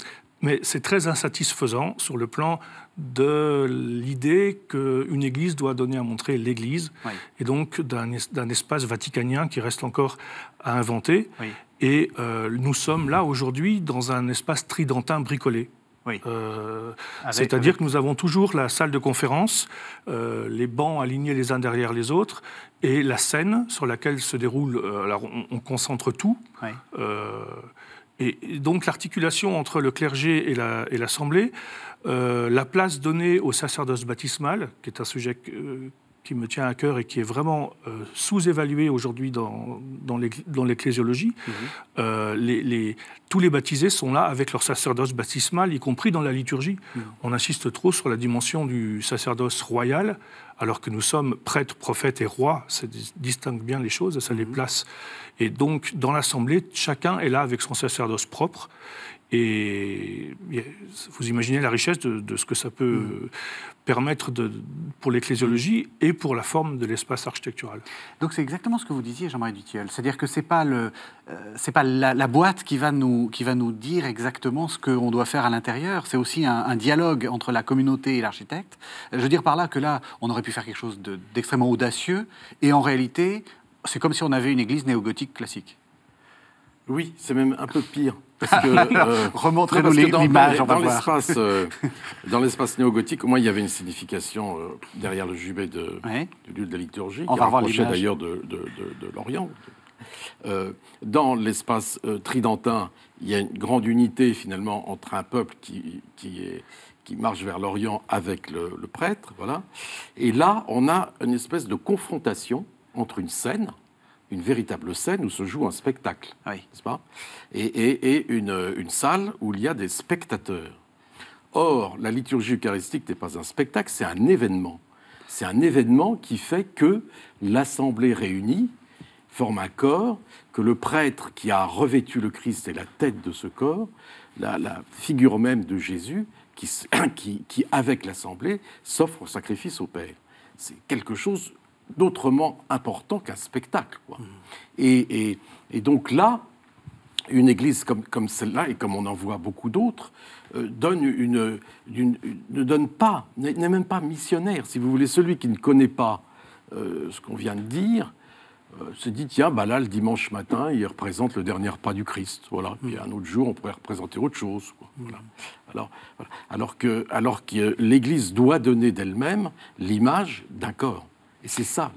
Mais c'est très insatisfaisant sur le plan de l'idée qu'une église doit donner à montrer l'église, et donc d'un espace vaticanien qui reste encore à inventer. Et euh, nous sommes là aujourd'hui dans un espace tridentin bricolé. Oui. Euh, c'est-à-dire que nous avons toujours la salle de conférence, euh, les bancs alignés les uns derrière les autres, et la scène sur laquelle se déroule. Euh, alors on, concentre tout. Et, donc l'articulation entre le clergé et l'Assemblée, la, la place donnée au sacerdoce baptismal, qui est un sujet qui me tient à cœur et qui est vraiment euh, sous-évalué aujourd'hui dans, dans l'ecclésiologie. Dans mhm. euh, les, tous les baptisés sont là avec leur sacerdoce baptismal, y compris dans la liturgie. Mhm. On insiste trop sur la dimension du sacerdoce royal, alors que nous sommes prêtres, prophètes et rois. Ça distingue bien les choses, ça les mhm. place. Et donc, dans l'Assemblée, chacun est là avec son sacerdoce propre. Et vous imaginez la richesse de, ce que ça peut mm. euh, permettre pour l'ecclésiologie et pour la forme de l'espace architectural. Donc c'est exactement ce que vous disiez, Jean-Marie Dutiel. C'est-à-dire que ce n'est euh, pas, la, boîte qui va, nous, dire exactement ce qu'on doit faire à l'intérieur. C'est aussi un, dialogue entre la communauté et l'architecte. Euh, je veux dire par là que là, on aurait pu faire quelque chose d'extrêmement audacieux. Et en réalité, c'est comme si on avait une église néo-gothique classique. Oui, c'est même un peu pire. Parce que, Remontrez-nous les Dans l'espace néo-gothique, au moins, il y avait une signification euh, derrière le jubé de, de la liturgie, on qui rapprochait d'ailleurs de, de, de, l'Orient. Euh, dans l'espace euh, tridentin, il y a une grande unité, finalement, entre un peuple qui, qui est qui marche vers l'Orient avec le, le, prêtre, voilà. Et là, on a une espèce de confrontation entre une scène une véritable scène où se joue un spectacle, Et, une, salle où il y a des spectateurs. Or, la liturgie eucharistique n'est pas un spectacle, c'est un événement. C'est un événement qui fait que l'assemblée réunie forme un corps, que le prêtre qui a revêtu le Christ est la tête de ce corps, la, figure même de Jésus, qui, qui avec l'assemblée, s'offre au sacrifice au Père. C'est quelque chose d'autrement important qu'un spectacle. Quoi. Et, donc là, une église comme, comme celle-là, et comme on en voit beaucoup d'autres, euh, donne une, ne donne pas, n'est même pas missionnaire. Si vous voulez, celui qui ne connaît pas euh, ce qu'on vient de dire, euh, se dit tiens, bah là, le dimanche matin, il représente le dernier pas du Christ. Voilà. Mm. un autre jour, on pourrait représenter autre chose. Mm. Voilà. Alors, alors que, alors que l'Église doit donner d'elle-même l'image d'un corps. Et c'est ça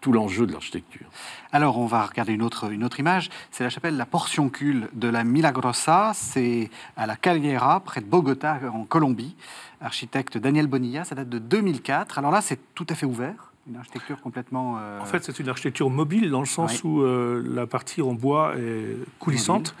tout l'enjeu de l'architecture. Alors, on va regarder une autre, une autre image. C'est la chapelle La Portioncule de la Milagrosa. C'est à la Calguera, près de Bogota, en Colombie. Architecte Daniel Bonilla, ça date de 2004. Alors là, c'est tout à fait ouvert. Une architecture complètement. Euh, en fait, c'est une architecture mobile dans le sens où euh, la partie en bois est coulissante.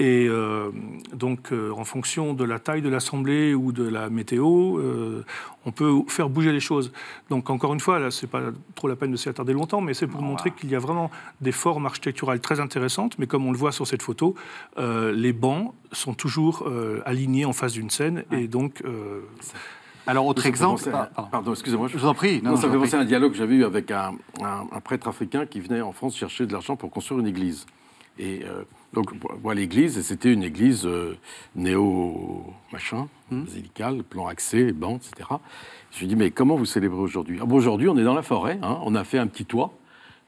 Et euh, donc, euh, en fonction de la taille de l'Assemblée ou de la météo, euh, on peut faire bouger les choses. Donc, encore une fois, là, c'est pas trop la peine de s'y attarder longtemps, mais c'est pour montrer qu'il y a vraiment des formes architecturales très intéressantes. Mais comme on le voit sur cette photo, les bancs sont toujours alignés en face d'une scène. Et donc. alors, autre exemple. Ah, pardon, excusez-moi. Je vous en prie. Non, ça fait penser à un dialogue que j'avais eu avec un, un, prêtre africain qui venait en France chercher de l'argent pour construire une église. Et donc, moi, l'église, c'était une église euh, néo-machin, hmm. basilicale, plan axé, banc, etc. Je lui ai dit, mais comment vous célébrez aujourd'hui ah, bon, Aujourd'hui, on est dans la forêt, hein, on a fait un petit toit,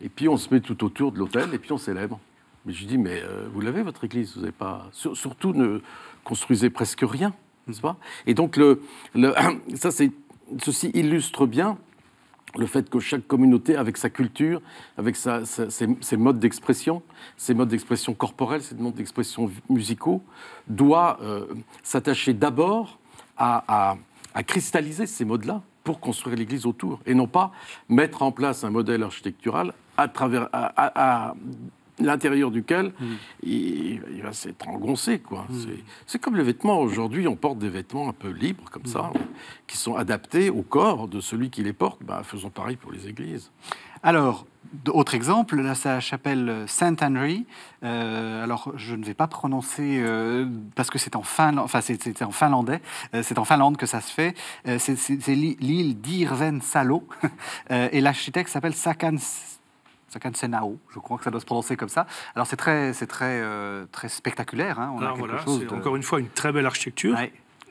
et puis on se met tout autour de l'hôtel, et puis on célèbre. Mais je lui ai dit, mais euh, vous l'avez, votre église Vous pas. surtout, ne construisez presque rien, n'est-ce hmm. pas Et donc, le, le... ça, c'est ceci illustre bien le fait que chaque communauté, avec sa culture, avec ses, modes d'expression, ses modes d'expression corporels, ses modes d'expression musicaux, doit euh, s'attacher d'abord à, cristalliser ces modes-là pour construire l'Église autour, et non pas mettre en place un modèle architectural à travers, l'intérieur duquel mm. il, va s'être engoncé. quoi. Mm. C'est comme les vêtements. Aujourd'hui, on porte des vêtements un peu libres, comme mm. ça, euh, qui sont adaptés au corps de celui qui les porte. Bah, faisons pareil pour les églises. Alors, autre exemple, la chapelle euh, Saint-Henry. Euh, alors, je ne vais pas prononcer parce que c'est en, fin, enfin, c'est, en finlandais. c'est en Finlande que ça se fait. c'est, l'île d'Irven Salo. et l'architecte s'appelle Sakan Sakansenao, je crois que ça doit se prononcer comme ça. Alors c'est très, c'est très, euh, très spectaculaire. Hein. voilà, chose encore une fois une très belle architecture.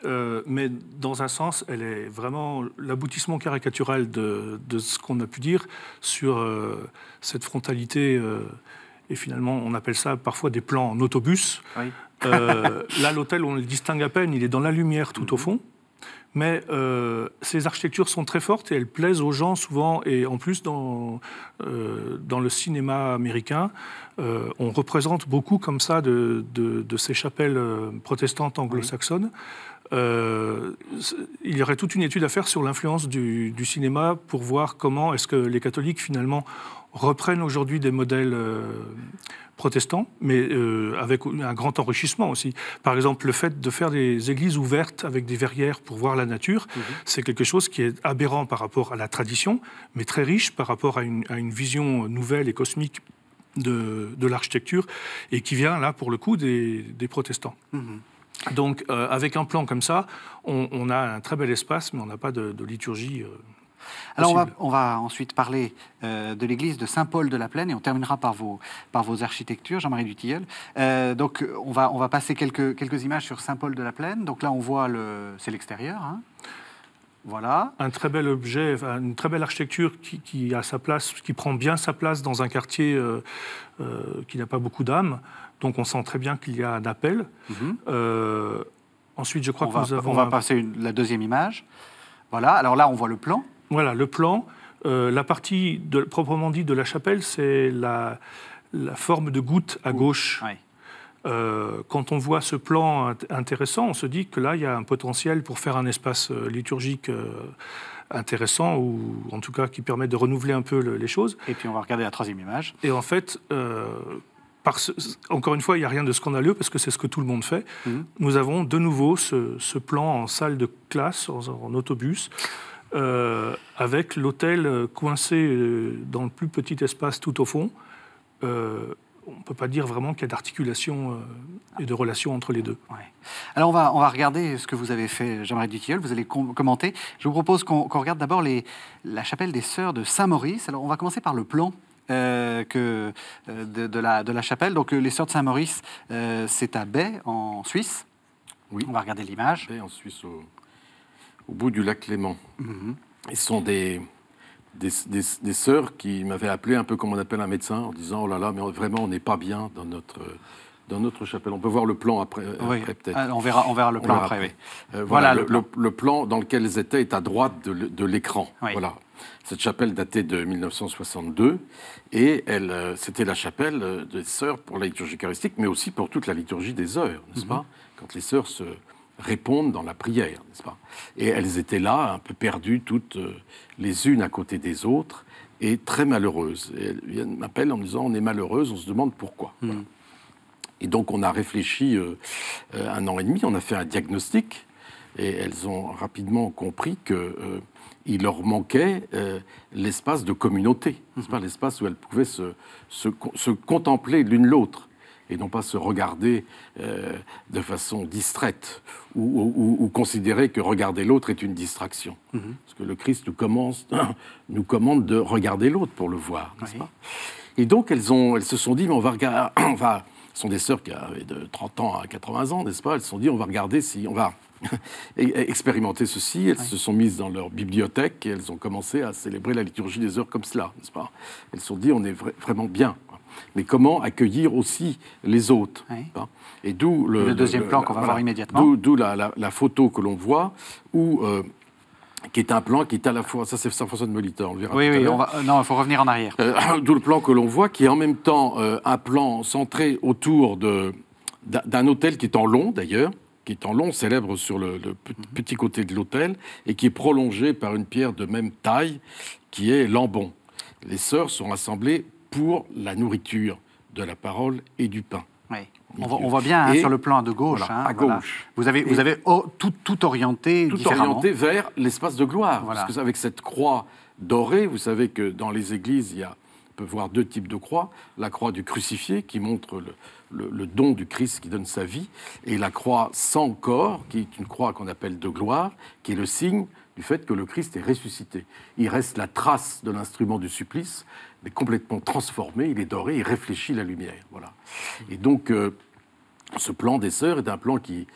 Euh, mais dans un sens, elle est vraiment l'aboutissement caricatural de, ce qu'on a pu dire sur euh, cette frontalité. et finalement, on appelle ça parfois des plans en autobus. là, l'hôtel, on le distingue à peine. Il est dans la lumière tout au mhm. fond mais euh, ces architectures sont très fortes et elles plaisent aux gens souvent. Et en plus, dans, euh, dans le cinéma américain, euh, on représente beaucoup comme ça de, ces chapelles protestantes anglo-saxonnes. il y aurait toute une étude à faire sur l'influence du, cinéma pour voir comment est-ce que les catholiques finalement reprennent aujourd'hui des modèles protestants, mais euh, avec un grand enrichissement aussi. Par exemple, le fait de faire des églises ouvertes avec des verrières pour voir la nature, mhm. c'est quelque chose qui est aberrant par rapport à la tradition, mais très riche par rapport à une, vision nouvelle et cosmique de, l'architecture, et qui vient là, pour le coup, des, protestants. Mhm. Donc, euh, avec un plan comme ça, on, a un très bel espace, mais on n'a pas de, liturgie. Euh, alors on va, ensuite parler euh, de l'église de Saint-Paul de la Plaine et on terminera par vos, par vos architectures, Jean-Marie Dutilleul. Euh, donc on va, on va passer quelques, images sur Saint-Paul de la Plaine. Donc là on voit, le, c'est l'extérieur. Hein. Voilà. Un très bel objet, une très belle architecture qui, a sa place, qui prend bien sa place dans un quartier euh, qui n'a pas beaucoup d'âme. Donc on sent très bien qu'il y a un appel. Mhm. ensuite, je crois on que va, On va passer la deuxième image. Voilà. Alors là, on voit le plan. Voilà, le plan. Euh, la partie proprement dite de la chapelle, c'est la, forme de goutte à gauche. Euh, quand on voit ce plan intéressant, on se dit que là, il y a un potentiel pour faire un espace euh, liturgique intéressant, ou en tout cas qui permet de renouveler un peu les choses. Et puis on va regarder la troisième image. Et en fait, encore une fois, il n'y a rien de scandaleux parce que c'est ce que tout le monde fait. Mmh. Nous avons de nouveau ce, plan en salle de classe, en autobus, euh, avec l'hôtel coincé euh, dans le plus petit espace tout au fond. Euh, on ne peut pas dire vraiment qu'il y a d'articulation et de relation entre les deux. Alors on va, on va regarder ce que vous avez fait, Jean-Marie Dutilleul, vous allez commenter. Je vous propose qu'on regarde d'abord la chapelle des Sœurs de Saint-Maurice. Alors on va commencer par le plan. que, de, la, de la chapelle. Donc les Sœurs de Saint-Maurice, c'est à Baie, en Suisse. Oui. On va regarder l'image. Baie, en Suisse, au, au bout du lac Léman. Ils mhm. sont des, des, sœurs qui m'avaient appelé, un peu comme on appelle un médecin, en disant Oh là là, mais vraiment, on n'est pas bien dans notre, dans notre chapelle. On peut voir le plan après, euh, peut-être. Ah, on verra, on verra le plan après, euh, voilà, le, plan. Le, plan. dans lequel elles étaient est à droite de, l'écran. Voilà. Cette chapelle datait de 1962 et elle, euh, c'était la chapelle des sœurs pour la liturgie eucharistique, mais aussi pour toute la liturgie des heures, n'est-ce mhm. pas Quand les sœurs se, répondent dans la prière, n'est-ce pas Et elles étaient là, un peu perdues, toutes euh, les unes à côté des autres, et très malheureuses. Et elles m'appellent en me disant, on est malheureuse, on se demande pourquoi. Hmm. Et donc on a réfléchi euh, euh, un an et demi, on a fait un diagnostic, et elles ont rapidement compris que... il leur manquait l'espace de communauté, pas hmm. l'espace où elles pouvaient se, se contempler l'une l'autre et non pas se regarder euh, de façon distraite ou, considérer que regarder l'autre est une distraction. Mhm. Parce que le Christ nous, commence, nous commande de regarder l'autre pour le voir, n'est-ce pas Et donc elles, ont, elles se sont dit, on va regarder... On va, ce sont des sœurs qui avaient de 30 ans à 80 ans, n'est-ce pas Elles se sont dit, on va regarder si... On va e-, expérimenter ceci. Elles se sont mises dans leur bibliothèque et elles ont commencé à célébrer la liturgie des heures comme cela, n'est-ce pas Elles se sont dit, on est vraiment bien mais comment accueillir aussi les autres. Hein. et d'où le, le, deuxième plan qu'on va voir immédiatement. D'où la, photo que l'on voit où euh, qui est un plan qui est à la fois, ça c'est Saint-François de Molita, on le verra oui, oui, on va, non, il faut revenir en arrière. Euh, d'où le plan que l'on voit, qui est en même temps euh, un plan centré autour d'un hôtel qui est en long d'ailleurs, qui est en long, célèbre sur le, le mhm. petit côté de l'hôtel, et qui est prolongé par une pierre de même taille, qui est Lambon. Les sœurs sont rassemblées pour la nourriture de la parole et du pain. On, voit, bien hein, sur le plan de gauche. Hein, à Vous avez, oh, tout, orienté orienté vers l'espace de gloire. avec cette croix dorée, vous savez que dans les églises, il y a, on peut voir deux types de croix. La croix du crucifié qui montre le don du Christ qui donne sa vie, et la croix sans corps, qui est une croix qu'on appelle de gloire, qui est le signe du fait que le Christ est ressuscité. Il reste la trace de l'instrument du supplice, mais complètement transformé, il est doré, il réfléchit la lumière. Voilà. Et donc, euh, ce plan des sœurs est un plan qui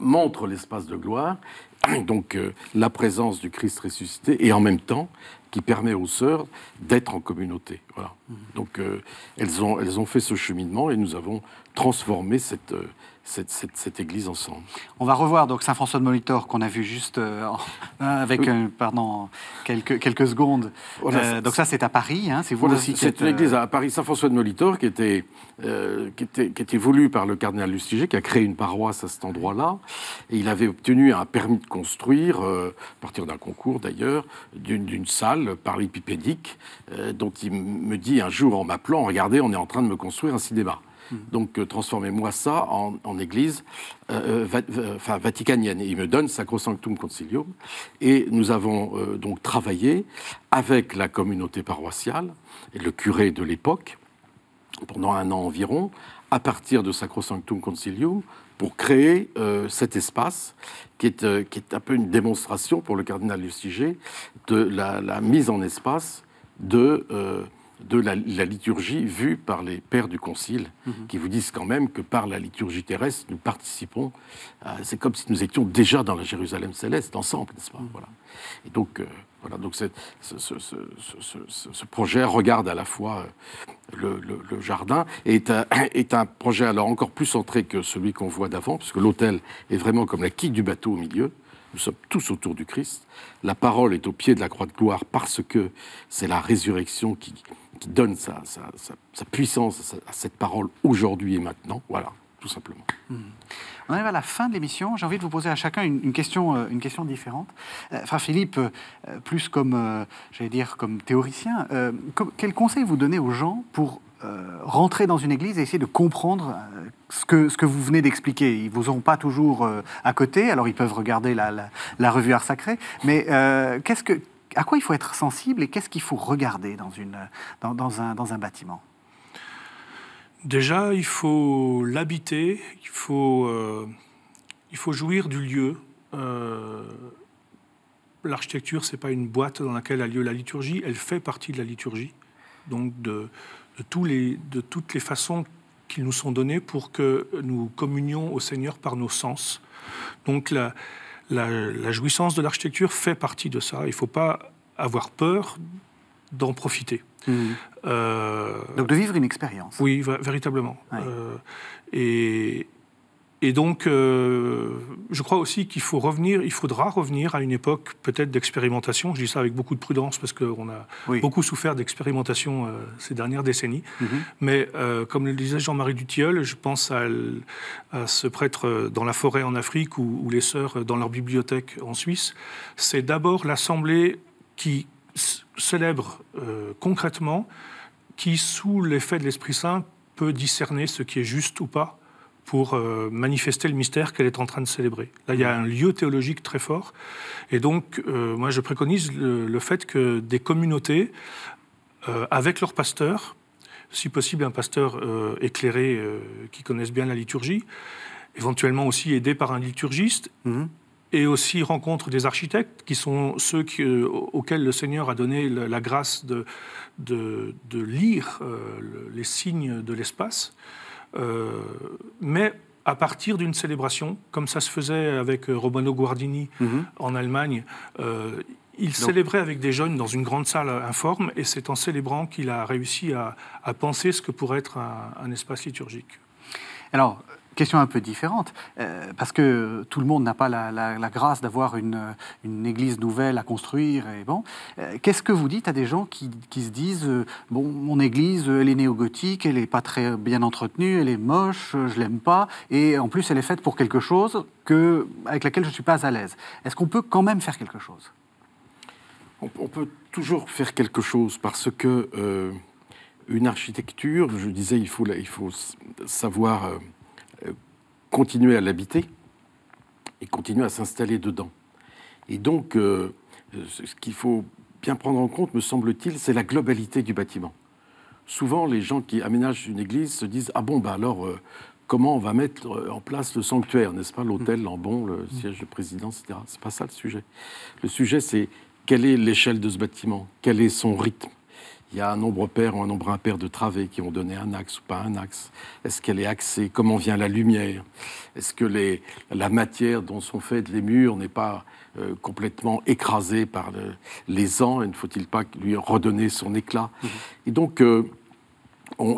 montre l'espace de gloire, donc euh, la présence du Christ ressuscité, et en même temps, qui permet aux sœurs d'être en communauté. Voilà. Mmh. Donc, euh, elles, ont, elles ont fait ce cheminement et nous avons transformé cette cette, église ensemble. On va revoir donc Saint François de Molitor qu'on a vu juste euh, hein, avec euh, pardon quelques, quelques secondes. Euh, donc ça c'est à Paris, hein, c'est vous C'est une église à Paris Saint François de Molitor qui était, qui était qui voulu par le cardinal Lustiger qui a créé une paroisse à cet endroit-là et il avait obtenu un permis de construire à partir d'un concours d'ailleurs d'une salle par l'épipédique dont il me dit un jour en m'appelant regardez on est en train de me construire un cinéma. Mm. Donc euh, transformez-moi ça en, église euh, euh, vaticanienne. il me donne Sacrosanctum Concilium. Et nous avons donc travaillé avec la communauté paroissiale et le curé de l'époque pendant un an environ, à partir de Sacrosanctum Concilium, pour créer cet espace qui est, qui est un peu une démonstration pour le cardinal Lustiger de la, mise en espace de, de la, liturgie vue par les pères du Concile, mhm. qui vous disent quand même que par la liturgie terrestre, nous participons. c'est comme si nous étions déjà dans la Jérusalem céleste ensemble, n'est-ce pas mhm. Et donc, euh, voilà, donc ce, projet regarde à la fois euh, le, jardin et est un, est un, projet alors encore plus centré que celui qu'on voit d'avant, puisque l'autel est vraiment comme la quille du bateau au milieu. Nous sommes tous autour du Christ. La parole est au pied de la croix de gloire parce que c'est la résurrection qui, qui donne sa, puissance à cette parole aujourd'hui et maintenant. Voilà, tout simplement. Hmm. On arrive à la fin de l'émission. J'ai envie de vous poser à chacun une, question, euh, une question différente. Enfin, euh, Philippe, euh, plus comme, j'allais dire, comme théoricien, quel conseil vous donnez aux gens pour rentrer dans une église et essayer de comprendre ce que, ce que vous venez d'expliquer. Ils ne vous ont pas toujours à côté, alors ils peuvent regarder la, la revue Art Sacré, mais qu'est-ce que à quoi il faut être sensible et qu'est-ce qu'il faut regarder dans, une, dans, un, dans un bâtiment Déjà, il faut l'habiter, il, faut, euh, il faut jouir du lieu. Euh, l'architecture, ce n'est pas une boîte dans laquelle a lieu la liturgie, elle fait partie de la liturgie, donc de, tous les, de toutes les façons qu'ils nous sont données pour que nous communions au Seigneur par nos sens. Donc la, la, jouissance de l'architecture fait partie de ça. Il ne faut pas avoir peur d'en profiter. Mmh. Euh, Donc de vivre une expérience. Oui, véritablement. Euh, et, et donc, euh, je crois aussi qu'il faut revenir, il faudra revenir à une époque peut-être d'expérimentation. Je dis ça avec beaucoup de prudence parce qu'on a beaucoup souffert d'expérimentation euh, ces dernières décennies. Mm-hmm. Mais euh, comme le disait Jean-Marie Dutilleul, je pense à, ce prêtre dans la forêt en Afrique ou les sœurs dans leur bibliothèque en Suisse. C'est d'abord l'assemblée qui célèbre concrètement, qui sous l'effet de l'Esprit Saint peut discerner ce qui est juste ou pas pour euh, manifester le mystère qu'elle est en train de célébrer. Là, il y a un lieu théologique très fort. Et donc, euh, moi, je préconise le, fait que des communautés, euh, avec leur pasteur, si possible un pasteur éclairé qui connaisse bien la liturgie, éventuellement aussi aidé par un liturgiste, mhm. et aussi rencontre des architectes, qui sont ceux auxquels le Seigneur a donné la, grâce de, lire les signes de l'espace. Euh, mais à partir d'une célébration, comme ça se faisait avec euh, Romano Guardini mhm. en Allemagne. Euh, il célébrait avec des jeunes dans une grande salle informe et c'est en célébrant qu'il a réussi à, penser ce que pourrait être un, un espace liturgique. Alors, question un peu différente, euh, parce que tout le monde n'a pas la, grâce d'avoir une, une, église nouvelle à construire. Et bon, euh, qu'est-ce que vous dites à des gens qui, qui se disent euh, bon, mon église, elle est néo-gothique, elle n'est pas très bien entretenue, elle est moche, je l'aime pas, et en plus, elle est faite pour quelque chose que, avec laquelle je ne suis pas à l'aise. Est-ce qu'on peut quand même faire quelque chose on, on, peut toujours faire quelque chose parce que une architecture, je disais, il faut, il faut savoir continuer à l'habiter et continuer à s'installer dedans. Et donc, euh, ce qu'il faut bien prendre en compte, me semble-t-il, c'est la globalité du bâtiment. Souvent, les gens qui aménagent une église se disent Ah bon, bah alors, euh, comment on va mettre euh, en place le sanctuaire, n'est-ce pas L'hôtel, mm. l'ambon, le mm. siège de président, etc. C'est pas ça le sujet. Le sujet, c'est quelle est l'échelle de ce bâtiment Quel est son rythme il y a un nombre pair ou un nombre impair de travées qui ont donné un axe ou pas un axe. Est-ce qu'elle est axée Comment vient la lumière Est-ce que la matière dont sont faites les murs n'est pas euh, complètement écrasée par les ans Et ne faut-il pas lui redonner son éclat mm-hmm. Et donc, euh,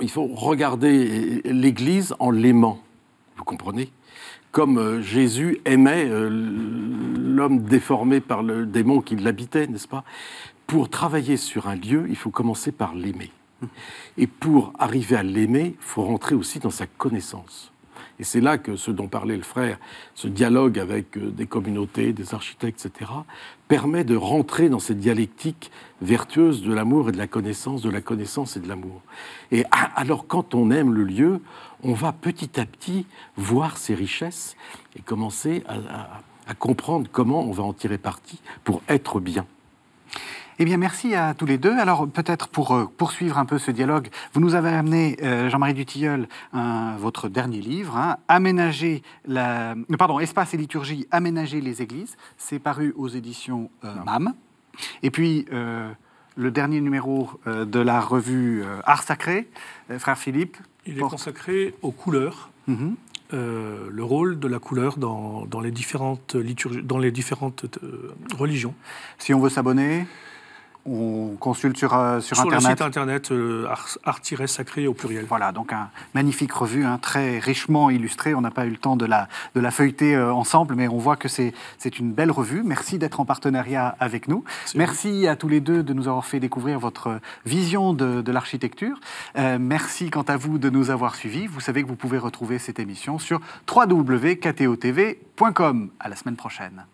il faut regarder euh, l'Église en l'aimant. Vous comprenez comme Jésus aimait l'homme déformé par le démon qui l'habitait, n'est-ce pas pour travailler sur un lieu, il faut commencer par l'aimer. Et pour arriver à l'aimer, il faut rentrer aussi dans sa connaissance. Et c'est là que ce dont parlait le frère, ce dialogue avec euh, des communautés, des architectes, etc., permet de rentrer dans cette dialectique vertueuse de l'amour et de la connaissance, de la connaissance et de l'amour. Et ah, alors quand on aime le lieu, on va petit à petit voir ses richesses et commencer à, comprendre comment on va en tirer parti pour être bien. Eh bien, merci à tous les deux. Alors, peut-être pour euh, poursuivre un peu ce dialogue, vous nous avez amené, euh, Jean-Marie Dutilleul, un, votre dernier livre, hein, Aménager la... Euh, pardon, Espace et liturgie, Aménager les églises. C'est paru aux éditions MAM. Et puis le dernier numéro de la revue Art Sacré, frère Philippe. Il est consacré aux couleurs, mhm. le rôle de la couleur dans, les différentes, liturgies, dans les différentes religions. Si on veut s'abonner on consulte sur, Internet. Euh, sur le site Internet, euh, sacré au pluriel. Voilà, donc un magnifique revue, hein, très richement illustrée. On n'a pas eu le temps de la, la feuilleter euh, ensemble, mais on voit que c'est une belle revue. Merci d'être en partenariat avec nous. Merci à tous les deux de nous avoir fait découvrir votre vision de, de l'architecture. merci quant à vous de nous avoir suivis. Vous savez que vous pouvez retrouver cette émission sur www.ktotv.com. À la semaine prochaine.